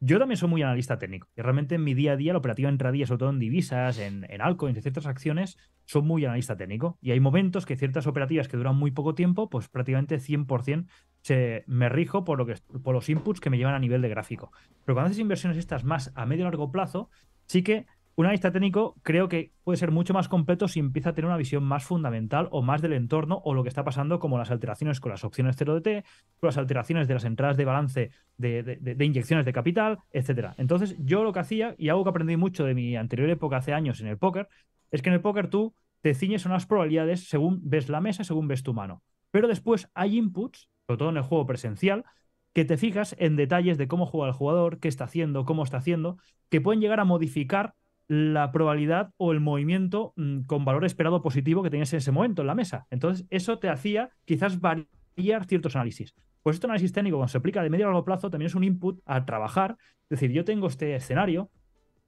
Speaker 2: Yo también soy muy analista técnico y realmente en mi día a día, la operativa día, sobre todo en divisas, en, en altcoins, en ciertas acciones, soy muy analista técnico. Y hay momentos que ciertas operativas que duran muy poco tiempo, pues prácticamente 100% se, me rijo por, lo que, por los inputs que me llevan a nivel de gráfico. Pero cuando haces inversiones estas más a medio y largo plazo, sí que un analista técnico creo que puede ser mucho más completo si empieza a tener una visión más fundamental o más del entorno o lo que está pasando, como las alteraciones con las opciones 0 de T, las alteraciones de las entradas de balance de, inyecciones de capital, etcétera. Entonces, yo lo que hacía, y algo que aprendí mucho de mi anterior época hace años en el póker, es que en el póker tú te ciñes unas probabilidades según ves la mesa, según ves tu mano. Pero después hay inputs, sobre todo en el juego presencial, que te fijas en detalles de cómo juega el jugador, qué está haciendo, cómo está haciendo, que pueden llegar a modificar la probabilidad o el movimiento mm, con valor esperado positivo que tenías en ese momento en la mesa. Entonces, eso te hacía quizás variar ciertos análisis. Pues este análisis técnico, cuando se aplica de medio a largo plazo, también es un input a trabajar. Es decir, yo tengo este escenario,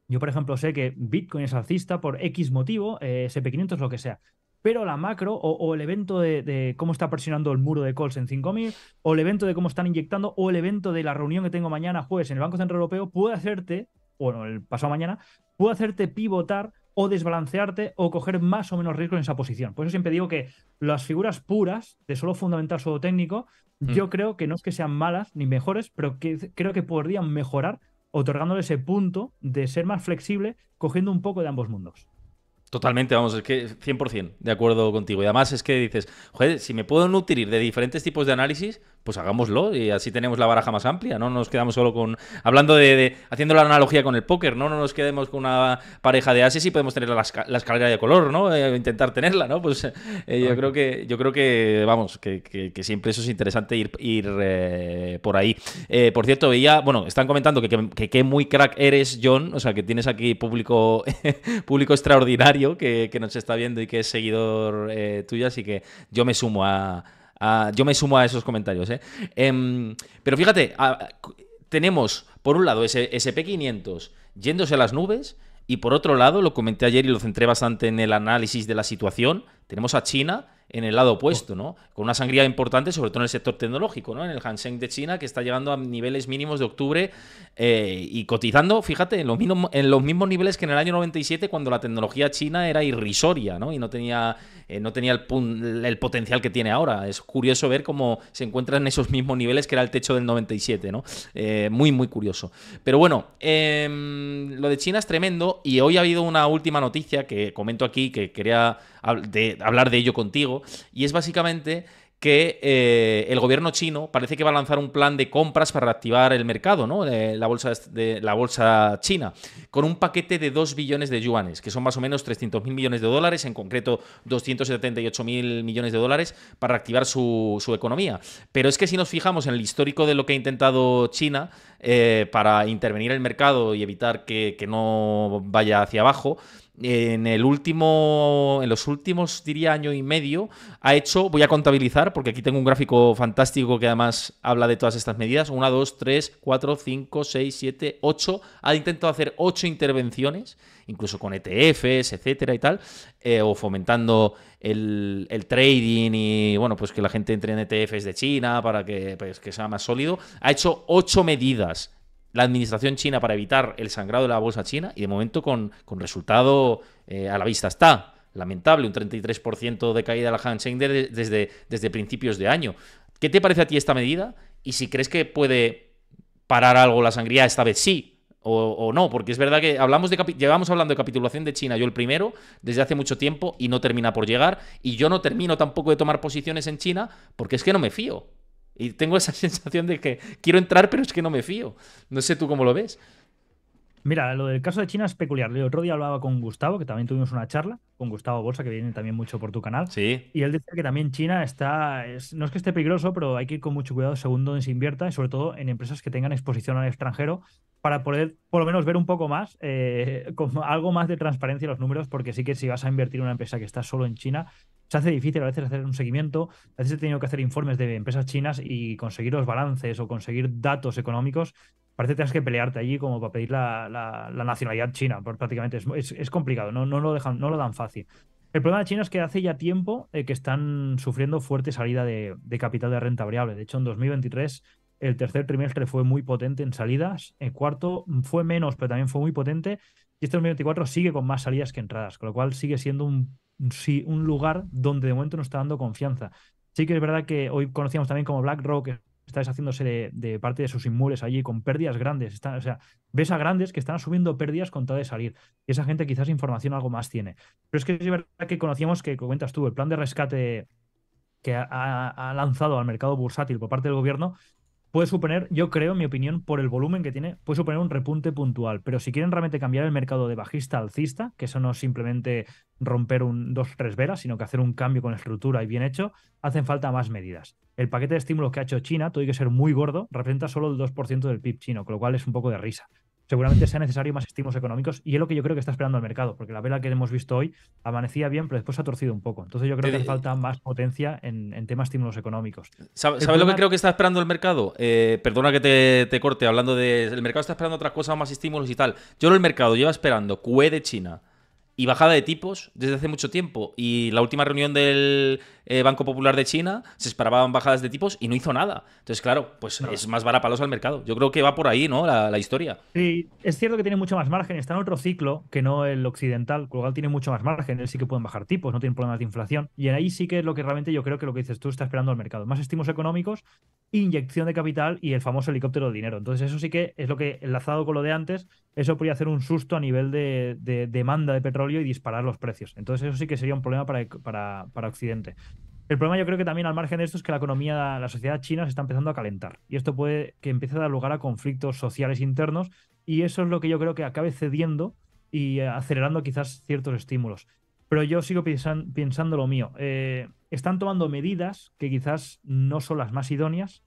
Speaker 2: yo, por ejemplo, sé que Bitcoin es alcista por X motivo, eh, SP500, lo que sea. Pero la macro o, el evento de, de, cómo está presionando el muro de calls en 5.000, o el evento de cómo están inyectando, o el evento de la reunión que tengo mañana jueves en el Banco Central Europeo, puede hacerte bueno, el pasado mañana, puede hacerte pivotar o desbalancearte o coger más o menos riesgo en esa posición. Por eso siempre digo que las figuras puras de solo fundamental, solo técnico, mm. yo creo que no es que sean malas ni mejores, pero que creo que podrían mejorar otorgándole ese punto de ser más flexible, cogiendo un poco de ambos mundos.
Speaker 1: Totalmente, vamos, es que 100% de acuerdo contigo. Y además es que dices, joder, si me puedo nutrir de diferentes tipos de análisis, pues hagámoslo y así tenemos la baraja más amplia, no nos quedamos solo con... Hablando de... haciendo la analogía con el póker, ¿no? No nos quedemos con una pareja de ases y podemos tener la, escalera de color, ¿no? Eh, intentar tenerla, ¿no? Pues eh, yo creo que, yo creo que, vamos, que, que, siempre eso es interesante ir, ir eh, por ahí. por cierto, veía, bueno, están comentando que qué muy crack eres, John, o sea, que tienes aquí público, público extraordinario que, que, nos está viendo y que es seguidor tuyo, así que yo me sumo a Ah, yo me sumo a esos comentarios. ¿eh? Em, pero fíjate, ah, tenemos por un lado ese SP500 yéndose a las nubes y por otro lado, lo comenté ayer y lo centré bastante en el análisis de la situación, tenemos a China en el lado opuesto, oh. ¿no? Con una sangría importante, sobre todo en el sector tecnológico, ¿no? En el Hanseng de China, que está llegando a niveles mínimos de octubre eh, y cotizando, fíjate, en los, mismos, niveles que en el año 97, cuando la tecnología china era irrisoria, ¿no? Y no tenía, eh, no tenía el, el, potencial que tiene ahora. Es curioso ver cómo se encuentra en esos mismos niveles que era el techo del 97, ¿no? Eh, muy, muy curioso. Pero bueno, em, lo de China es tremendo y hoy ha habido una última noticia que comento aquí, que quería hablar de ello contigo y es básicamente que eh, el gobierno chino parece que va a lanzar un plan de compras para reactivar el mercado, ¿no? De la, bolsa de, la bolsa china, con un paquete de 2 billones de yuanes, que son más o menos 300.000 millones de dólares, en concreto 278.000 millones de dólares, para reactivar su, economía. Pero es que si nos fijamos en el histórico de lo que ha intentado China eh, para intervenir el mercado y evitar que no vaya hacia abajo, en el último, en los últimos, diría, año y medio, ha hecho, voy a contabilizar, porque aquí tengo un gráfico fantástico que además habla de todas estas medidas, 1, 2, 3, 4, 5, 6, 7, 8, ha intentado hacer 8 intervenciones, incluso con ETFs, etcétera y tal, eh, o fomentando el, trading y, bueno, pues que la gente entre en ETFs de China para que, pues, que sea más sólido, ha hecho 8 medidas la administración china para evitar el sangrado de la bolsa china y de momento con, resultado eh, a la vista está. Lamentable, un 33% de caída de la Hang Seng desde, desde principios de año. ¿Qué te parece a ti esta medida? Y si crees que puede parar algo la sangría, esta vez sí, o, no, porque es verdad que hablamos de llevamos hablando de capitulación de China, yo el primero, desde hace mucho tiempo y no termina por llegar, y yo no termino tampoco de tomar posiciones en China porque es que no me fío. Y tengo esa sensación de que quiero entrar, pero es que no me fío. No sé tú cómo lo ves.
Speaker 2: Mira, lo del caso de China es peculiar. El otro día hablaba con Gustavo, que también tuvimos una charla, con Gustavo Bolsa, que viene también mucho por tu canal. Sí. Y él decía que también China está, no es que esté peligroso, pero hay que ir con mucho cuidado según donde se invierta y sobre todo en empresas que tengan exposición al extranjero para poder por lo menos ver un poco más, eh, con algo más de transparencia en los números, porque sí que si vas a invertir en una empresa que está solo en China, se hace difícil a veces hacer un seguimiento, a veces he tenido que hacer informes de empresas chinas y conseguir los balances o conseguir datos económicos. Parece que tienes que pelearte allí como para pedir la, nacionalidad china, prácticamente es, complicado, no, no, lo dejan, no lo dan fácil. El problema de China es que hace ya tiempo eh, que están sufriendo fuerte salida de, de capital de renta variable. De hecho, en 2023 el tercer trimestre fue muy potente en salidas, el cuarto fue menos, pero también fue muy potente, y este 2024 sigue con más salidas que entradas, con lo cual sigue siendo un, lugar donde de momento no está dando confianza. Sí que es verdad que hoy conocíamos también como BlackRock está deshaciéndose de, parte de sus inmuebles allí con pérdidas grandes. o sea, ves a grandes que están asumiendo pérdidas con tal de salir. Y esa gente quizás información algo más tiene. Pero es que es verdad que conocíamos que como cuentas tú, el plan de rescate que ha lanzado al mercado bursátil por parte del gobierno puede suponer, yo creo, en mi opinión, por el volumen que tiene, puede suponer un repunte puntual. Pero si quieren realmente cambiar el mercado de bajista a alcista, que eso no es simplemente romper un, dos tres velas, sino que hacer un cambio con estructura y bien hecho, hacen falta más medidas. El paquete de estímulos que ha hecho China, todo que ser muy gordo, representa solo el 2% del PIB chino, con lo cual es un poco de risa seguramente sea necesario más estímulos económicos y es lo que yo creo que está esperando el mercado, porque la vela que hemos visto hoy amanecía bien, pero después se ha torcido un poco. Entonces yo creo que falta más potencia en, temas de estímulos económicos. ¿Sabes lo que
Speaker 1: creo que está esperando el mercado? Eh, perdona que te, corte hablando de... El mercado está esperando otras cosas, más estímulos y tal. Yo lo el mercado lleva esperando QE de China y bajada de tipos desde hace mucho tiempo. Y la última reunión del eh, Banco Popular de China se esperaban bajadas de tipos y no hizo nada. Entonces, claro, pues es más varapalos al mercado. Yo creo que va por ahí, ¿no? La, historia.
Speaker 2: Sí, es cierto que tiene mucho más margen. Está en otro ciclo que no el occidental, con tiene mucho más margen. Él sí que pueden bajar tipos, no tiene problemas de inflación. Y en ahí sí que es lo que realmente yo creo que lo que dices tú está esperando al mercado. Más estímulos económicos, inyección de capital y el famoso helicóptero de dinero. Entonces, eso sí que es lo que enlazado con lo de antes eso podría hacer un susto a nivel de, demanda de petróleo y disparar los precios. Entonces eso sí que sería un problema para, Occidente. El problema yo creo que también al margen de esto es que la economía, la sociedad china se está empezando a calentar y esto puede que empiece a dar lugar a conflictos sociales internos y eso es lo que yo creo que acabe cediendo y acelerando quizás ciertos estímulos. Pero yo sigo pensando lo mío. Eh, están tomando medidas que quizás no son las más idóneas,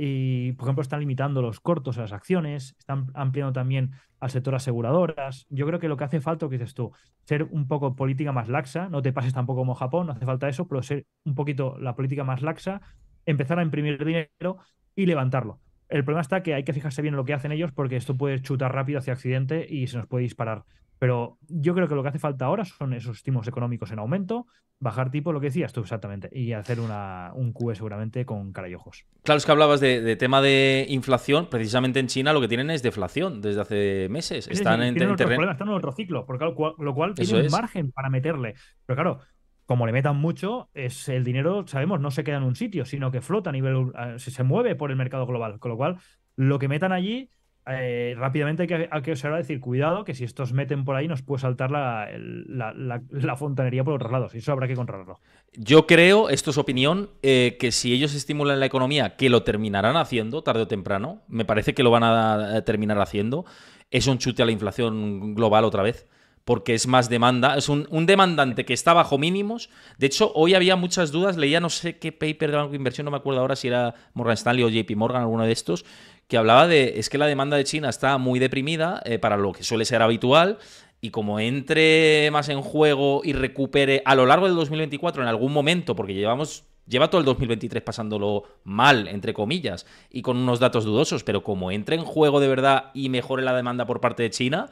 Speaker 2: y, por ejemplo, están limitando los cortos a las acciones, están ampliando también al sector aseguradoras. Yo creo que lo que hace falta, que dices tú, ser un poco política más laxa, no te pases tampoco como Japón, no hace falta eso, pero ser un poquito la política más laxa, empezar a imprimir dinero y levantarlo. El problema está que hay que fijarse bien en lo que hacen ellos porque esto puede chutar rápido hacia accidente y se nos puede disparar pero yo creo que lo que hace falta ahora son esos estímulos económicos en aumento, bajar tipo, lo que decías tú exactamente, y hacer una, un QE seguramente con cara y ojos.
Speaker 1: Claro, es que hablabas de, tema de inflación. Precisamente en China lo que tienen es deflación desde hace meses. están, en, en están
Speaker 2: en otro ciclo, porque lo cual, lo tienen margen para meterle. Pero claro, como le metan mucho, es el dinero, sabemos, no se queda en un sitio, sino que flota a nivel, eh, se mueve por el mercado global. Con lo cual, lo que metan allí eh, rápidamente hay que, decir, cuidado, que si estos meten por ahí nos puede saltar la, fontanería por otros lados, y eso habrá que controlarlo.
Speaker 1: Yo creo, esto es opinión, eh, que si ellos estimulan la economía, que lo terminarán haciendo tarde o temprano, me parece que lo van a eh, terminar haciendo, es un chute a la inflación global otra vez porque es más demanda, es un, un, demandante que está bajo mínimos. De hecho, hoy había muchas dudas, leía no sé qué paper de Banco de Inversión, no me acuerdo ahora si era Morgan Stanley o JP Morgan, alguno de estos, que hablaba de, es que la demanda de China está muy deprimida eh, para lo que suele ser habitual, y como entre más en juego y recupere a lo largo del 2024 en algún momento, porque llevamos lleva todo el 2023 pasándolo mal, entre comillas, y con unos datos dudosos, pero como entre en juego de verdad y mejore la demanda por parte de China,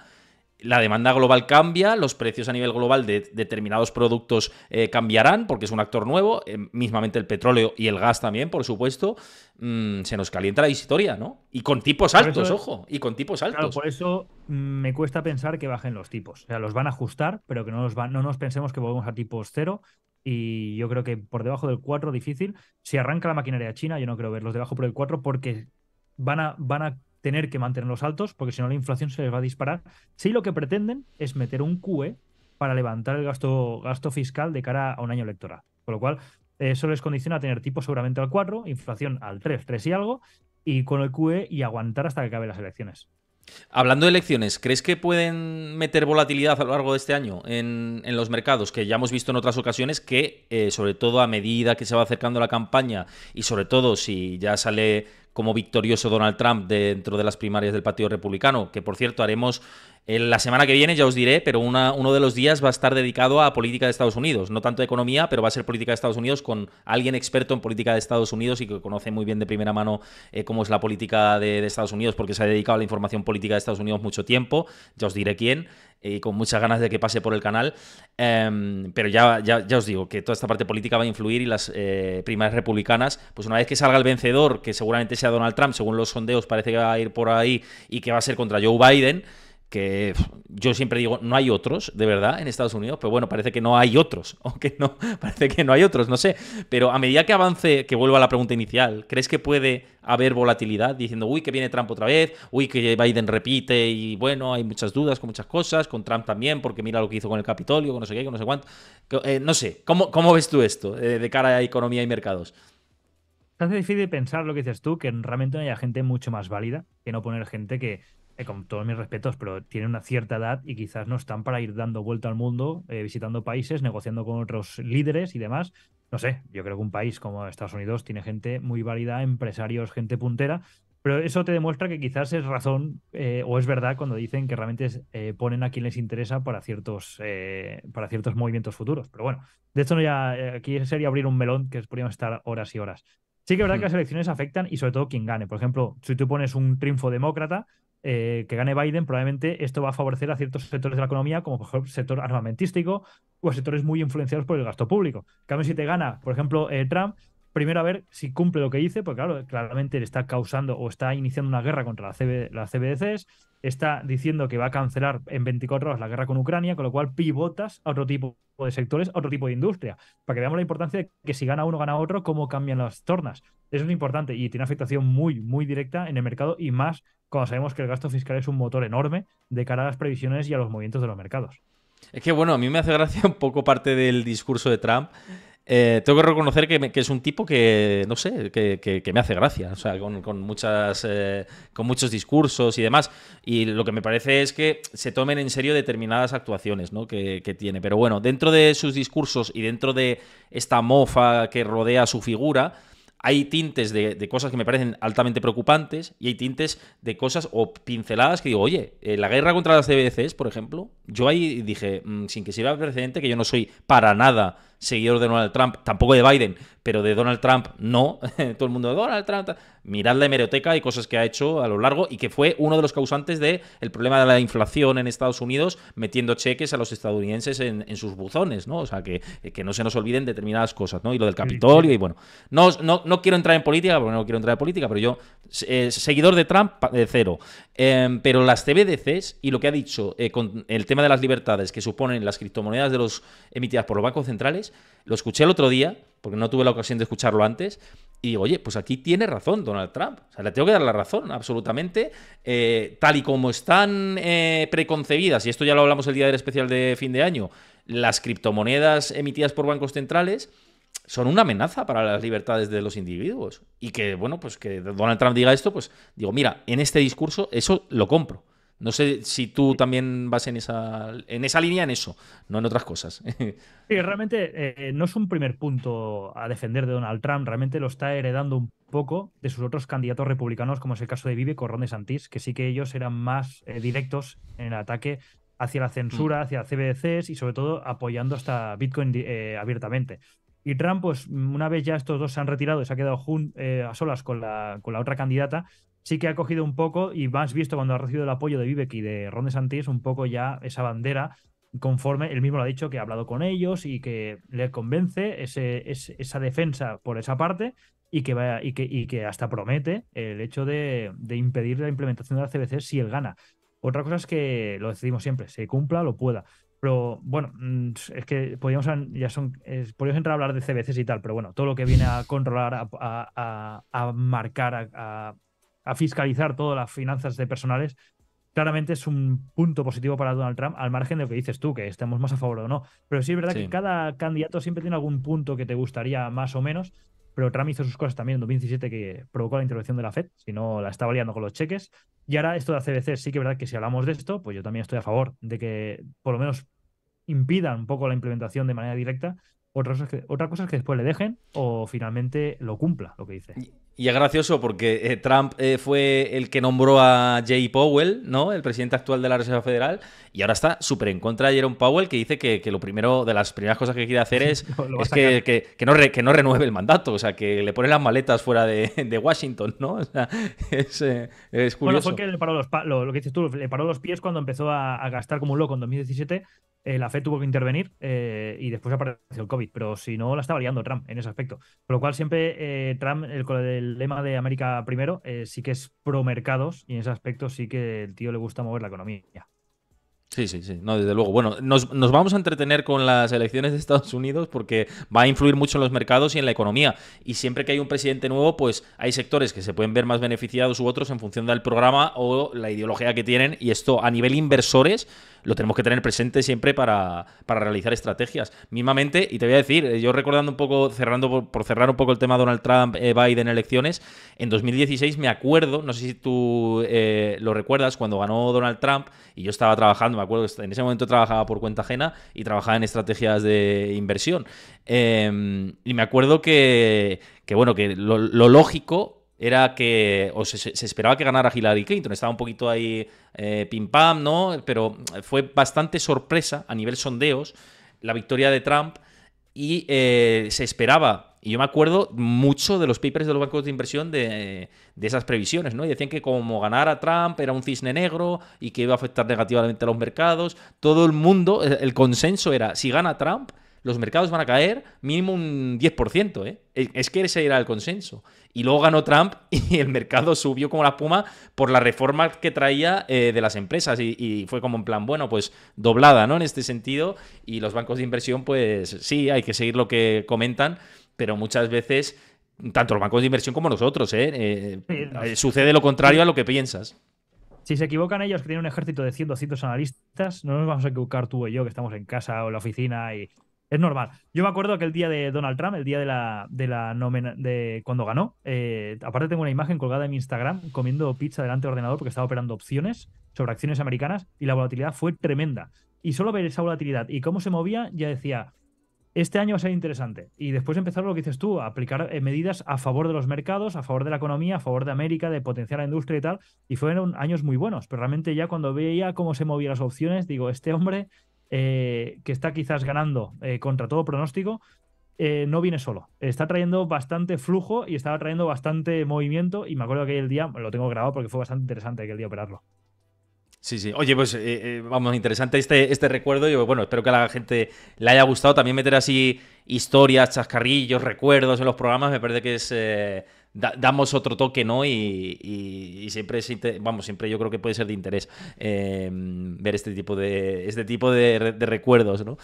Speaker 1: la demanda global cambia, los precios a nivel global de determinados productos eh, cambiarán porque es un actor nuevo, eh, mismamente el petróleo y el gas también, por supuesto, mm, se nos calienta la historia, ¿no? Y con tipos altos, ojo, y con tipos altos. Claro, por eso
Speaker 2: mm, me cuesta pensar que bajen los tipos, o sea, los van a ajustar, pero que no nos, no nos pensemos que volvemos a tipos cero. Y yo creo que por debajo del 4 difícil. Si arranca la maquinaria china, yo no creo verlos debajo por el 4 porque van a, van a tener que mantenerlos altos porque si no la inflación se les va a disparar. Si lo que pretenden es meter un QE para levantar el gasto, gasto fiscal de cara a un año electoral. Con lo cual, eso les condiciona a tener tipos seguramente al 4, inflación al 3, 3 y algo, y con el QE y aguantar hasta que acaben las elecciones.
Speaker 1: Hablando de elecciones, ¿crees que pueden meter volatilidad a lo largo de este año en, los mercados? Que ya hemos visto en otras ocasiones que, eh, sobre todo a medida que se va acercando la campaña y sobre todo si ya sale como victorioso Donald Trump dentro de las primarias del Partido Republicano, que por cierto haremos eh, la semana que viene, ya os diré, pero uno de los días va a estar dedicado a política de Estados Unidos. No tanto economía, pero va a ser política de Estados Unidos con alguien experto en política de Estados Unidos y que conoce muy bien de primera mano eh, cómo es la política de, de, Estados Unidos, porque se ha dedicado a la información política de Estados Unidos mucho tiempo. Ya os diré quién y con muchas ganas de que pase por el canal. Em, pero ya, ya, os digo que toda esta parte política va a influir y las eh, primas republicanas, pues una vez que salga el vencedor, que seguramente sea Donald Trump, según los sondeos parece que va a ir por ahí y que va a ser contra Joe Biden, que yo siempre digo, no hay otros, de verdad, en Estados Unidos, pero bueno, parece que no hay otros, o no, parece que no hay otros, no sé. Pero a medida que avance, que vuelva a la pregunta inicial, ¿crees que puede haber volatilidad diciendo, uy, que viene Trump otra vez, uy, que Biden repite, y bueno, hay muchas dudas con muchas cosas, con Trump también, porque mira lo que hizo con el Capitolio, con no sé qué, con no sé cuánto. Eh, no sé, ¿cómo, ¿cómo ves tú esto eh, de cara a economía y mercados?
Speaker 2: Es difícil pensar lo que dices tú, que realmente no haya gente mucho más válida que no poner gente que eh, con todos mis respetos, pero tienen una cierta edad y quizás no están para ir dando vuelta al mundo, eh, visitando países, negociando con otros líderes y demás. No sé, yo creo que un país como Estados Unidos tiene gente muy válida, empresarios, gente puntera, pero eso te demuestra que quizás es razón eh, o es verdad cuando dicen que realmente ponen a quien les interesa para ciertos, para ciertos movimientos futuros. Pero bueno, de hecho no ya, aquí sería abrir un melón que podríamos estar horas y horas. Sí que es verdad que hmm. las elecciones afectan y sobre todo quien gane. Por ejemplo, si tú pones un triunfo demócrata, eh, que gane Biden, probablemente esto va a favorecer a ciertos sectores de la economía, como por ejemplo el sector armamentístico o sectores muy influenciados por el gasto público. En cambio, si te gana, por ejemplo, eh, Trump, primero a ver si cumple lo que dice, porque claro, claramente le está causando o está iniciando una guerra contra la las CBDCs, está diciendo que va a cancelar en 24 horas la guerra con Ucrania, con lo cual pivotas a otro tipo de sectores, a otro tipo de industria, para que veamos la importancia de que si gana uno, gana otro, cómo cambian las tornas. Eso es importante y tiene afectación muy, muy directa en el mercado y más cuando sabemos que el gasto fiscal es un motor enorme de cara a las previsiones y a los movimientos de los mercados.
Speaker 1: Es que bueno, a mí me hace gracia un poco parte del discurso de Trump eh, tengo que reconocer que, es un tipo que, no sé, que, me hace gracia, o sea, con, muchas, eh, con muchos discursos y demás. Y lo que me parece es que se tomen en serio determinadas actuaciones ¿no? que, tiene. Pero bueno, dentro de sus discursos y dentro de esta mofa que rodea su figura, hay tintes de, cosas que me parecen altamente preocupantes y hay tintes de cosas o pinceladas que digo, oye, la guerra contra las CBDCs, por ejemplo, yo ahí dije, mm, sin que sirva precedente, que yo no soy para nada seguidor de Donald Trump, tampoco de Biden, pero de Donald Trump no, todo el mundo de Donald Trump, mirad la hemeroteca y cosas que ha hecho a lo largo y que fue uno de los causantes del el problema de la inflación en Estados Unidos, metiendo cheques a los estadounidenses en, sus buzones, ¿no? O sea, que, que, no se nos olviden determinadas cosas, ¿no? Y lo del Capitolio y bueno. No, no, quiero entrar en política, porque no quiero entrar en política, pero yo, eh, seguidor de Trump, de cero. Em, pero las CBDCs y lo que ha dicho eh, con el tema de las libertades que suponen las criptomonedas de los emitidas por los bancos centrales, lo escuché el otro día, porque no tuve la ocasión de escucharlo antes, y digo, oye, pues aquí tiene razón Donald Trump. O sea, le tengo que dar la razón, absolutamente. Eh, tal y como están eh, preconcebidas, y esto ya lo hablamos el día del especial de fin de año, las criptomonedas emitidas por bancos centrales son una amenaza para las libertades de los individuos. Y que, bueno, pues que Donald Trump diga esto, pues digo, mira, en este discurso eso lo compro. No sé si tú también vas en esa, en esa línea, en eso, no en otras cosas.
Speaker 2: Sí, realmente eh, no es un primer punto a defender de Donald Trump, realmente lo está heredando un poco de sus otros candidatos republicanos, como es el caso de Vive Corrón de Santís, que sí que ellos eran más eh, directos en el ataque hacia la censura, mm. hacia CBDCs y sobre todo apoyando hasta Bitcoin eh, abiertamente. Y Trump, pues una vez ya estos dos se han retirado y se ha quedado a solas con con la, otra candidata, sí que ha cogido un poco, y más visto cuando ha recibido el apoyo de Vivek y de Ron DeSantis, un poco ya esa bandera conforme él mismo lo ha dicho que ha hablado con ellos y que le convence esa defensa por esa parte y que, va, y que, que hasta promete el hecho de, impedir la implementación de la CBC si él gana. Otra cosa es que lo decimos siempre, se cumpla, lo pueda. Pero bueno, mm, es que podríamos, ya son, entrar a hablar de CBCs y tal, pero bueno, todo lo que viene a controlar, a marcar, a, a fiscalizar todas las finanzas de personales, claramente es un punto positivo para Donald Trump, al margen de lo que dices tú, que estemos más a favor o no. Pero sí es verdad que cada candidato siempre tiene algún punto que te gustaría más o menos. Pero Trump hizo sus cosas también en 2017 que provocó la intervención de la Fed, si no la estaba liando con los cheques. Y ahora esto de CBC, sí que es verdad que si hablamos de esto, pues yo también estoy a favor de que por lo menos impidan un poco la implementación de manera directa, otras cosa, que después le dejen o finalmente lo cumpla, lo que dice.
Speaker 1: Y es gracioso porque eh, Trump eh, fue el que nombró a Jay Powell, ¿no? El presidente actual de la Reserva Federal. Y ahora está súper en contra de Jerome Powell, que dice que, lo primero, de las primeras cosas que quiere hacer es, que, no renueve el mandato. O sea, que le pone las maletas fuera de, Washington, ¿no? es, eh, es curioso. Bueno, fue que
Speaker 2: le paró los, que dices tú, le paró los pies cuando empezó a, a gastar como un loco en 2017 eh, la FED tuvo que intervenir eh, y después apareció el COVID, pero si no, la estaba liando Trump en ese aspecto. Con lo cual, siempre eh, Trump, el, el, lema de América primero, sí que es pro mercados y en ese aspecto sí que el tío le gusta mover la economía.
Speaker 1: Sí, sí, sí, no, desde luego. Bueno, nos, nos, vamos a entretener con las elecciones de Estados Unidos porque va a influir mucho en los mercados y en la economía. Y siempre que hay un presidente nuevo, pues hay sectores que se pueden ver más beneficiados u otros en función del programa o la ideología que tienen. Y esto a nivel inversores lo tenemos que tener presente siempre para, realizar estrategias. Mismamente, y te voy a decir, eh, yo recordando un poco, cerrando por, cerrar un poco el tema Donald Trump, eh, Biden, elecciones, en 2016 me acuerdo, no sé si tú eh, lo recuerdas, cuando ganó Donald Trump y yo estaba trabajando, me acuerdo que en ese momento trabajaba por cuenta ajena y trabajaba en estrategias de inversión. Em, y me acuerdo que, bueno, que lo lógico era que o se, esperaba que ganara Hillary Clinton, estaba un poquito ahí eh, pim pam, ¿no? Pero fue bastante sorpresa a nivel sondeos la victoria de Trump y eh, se esperaba, y yo me acuerdo mucho de los papers de los bancos de inversión de, de, esas previsiones, ¿no? Y decían que como ganara Trump era un cisne negro y que iba a afectar negativamente a los mercados, todo el mundo, el consenso era, si gana Trump, los mercados van a caer mínimo un 10%. ¿eh? Es que ese era el consenso. Y luego ganó Trump y el mercado subió como la puma por la reforma que traía eh, de las empresas. Y, fue como en plan, bueno, pues doblada, ¿no? En este sentido. Y los bancos de inversión, pues sí, hay que seguir lo que comentan, pero muchas veces, tanto los bancos de inversión como nosotros, ¿eh? Eh, sucede lo contrario a lo que piensas.
Speaker 2: Si se equivocan ellos, que tienen un ejército de 100, 200 analistas, no nos vamos a equivocar tú y yo, que estamos en casa o en la oficina y es normal. Yo me acuerdo que el día de Donald Trump, el día de la, de la cuando ganó. Eh, aparte tengo una imagen colgada en mi Instagram comiendo pizza delante del ordenador porque estaba operando opciones sobre acciones americanas y la volatilidad fue tremenda. Y solo ver esa volatilidad y cómo se movía, ya decía, este año va a ser interesante. Y después empezar lo que dices tú, aplicar eh, medidas a favor de los mercados, a favor de la economía, a favor de América, de potenciar la industria y tal. Y fueron años muy buenos, pero realmente ya cuando veía cómo se movían las opciones, digo, este hombre eh, que está quizás ganando eh, contra todo pronóstico, eh, no viene solo. Está trayendo bastante flujo y estaba trayendo bastante movimiento. Y me acuerdo que el día, lo tengo grabado porque fue bastante interesante aquel día operarlo.
Speaker 1: Sí, sí. Oye, pues vamos, interesante este, este recuerdo. y bueno, espero que a la gente le haya gustado también meter así historias, chascarrillos, recuerdos en los programas. Me parece que es damos otro toque, ¿no? Y, siempre es vamos, siempre yo creo que puede ser de interés eh, ver este tipo de, este tipo de, recuerdos, ¿no?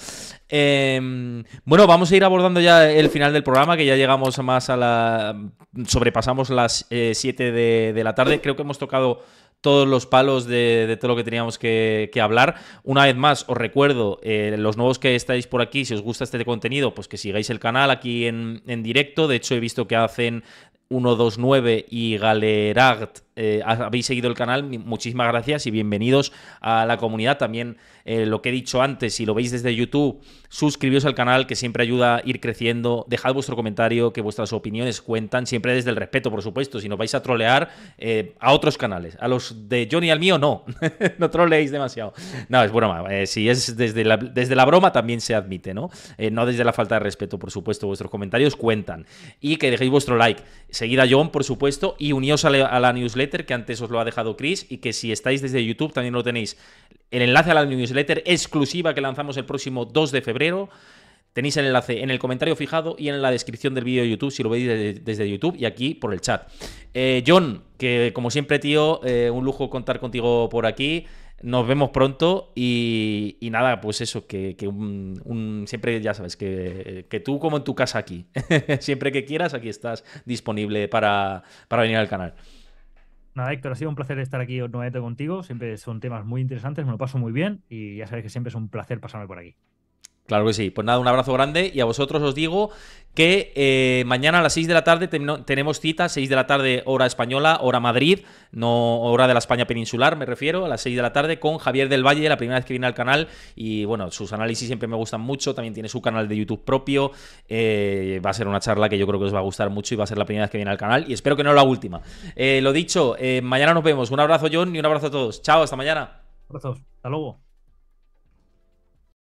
Speaker 1: Em, bueno, vamos a ir abordando ya el final del programa, que ya llegamos más a la... sobrepasamos las 7 eh, de, la tarde, creo que hemos tocado todos los palos de, todo lo que teníamos que, hablar. Una vez más, os recuerdo, eh, los nuevos que estáis por aquí, si os gusta este contenido, pues que sigáis el canal aquí en, en, directo. De hecho, he visto que hacen 1-2-9 y Galeragt eh, habéis seguido el canal, muchísimas gracias y bienvenidos a la comunidad. También eh, lo que he dicho antes, si lo veis desde YouTube, suscribíos al canal que siempre ayuda a ir creciendo. Dejad vuestro comentario, que vuestras opiniones cuentan, siempre desde el respeto, por supuesto. Si no vais a trolear eh, a otros canales, a los de Johnny y al mío, no. no troleéis demasiado. No, es broma. si es desde la, desde la broma, también se admite, ¿no? no desde la falta de respeto, por supuesto. Vuestros comentarios cuentan. Y que dejéis vuestro like. Seguid a John, por supuesto, y uníos a la newsletter que antes os lo ha dejado Chris, y que si estáis desde YouTube también lo tenéis. El enlace a la newsletter exclusiva que lanzamos el próximo 2 de febrero. Tenéis el enlace en el comentario fijado y en la descripción del vídeo de YouTube si lo veis desde, YouTube y aquí por el chat. Eh, John, que como siempre, tío, eh, un lujo contar contigo por aquí. Nos vemos pronto y, nada, pues eso, que, siempre ya sabes, que, tú como en tu casa aquí, siempre que quieras, aquí estás disponible para, para venir al canal.
Speaker 2: Nada, Héctor, ha sido un placer estar aquí nuevamente contigo. Siempre son temas muy interesantes, me lo paso muy bien y ya sabéis que siempre es un placer pasarme por aquí.
Speaker 1: Claro que sí. Pues nada, un abrazo grande y a vosotros os digo que eh, mañana a las 6 de la tarde tenemos cita, 6 de la tarde hora española, hora Madrid, no hora de la España peninsular, me refiero, a las 6 de la tarde con Javier del Valle, la primera vez que viene al canal y bueno, sus análisis siempre me gustan mucho, también tiene su canal de YouTube propio, eh, va a ser una charla que yo creo que os va a gustar mucho y va a ser la primera vez que viene al canal y espero que no la última. Eh, lo dicho, mañana nos vemos, un abrazo John y un abrazo a todos, chao, hasta mañana.
Speaker 2: Abrazos, hasta luego.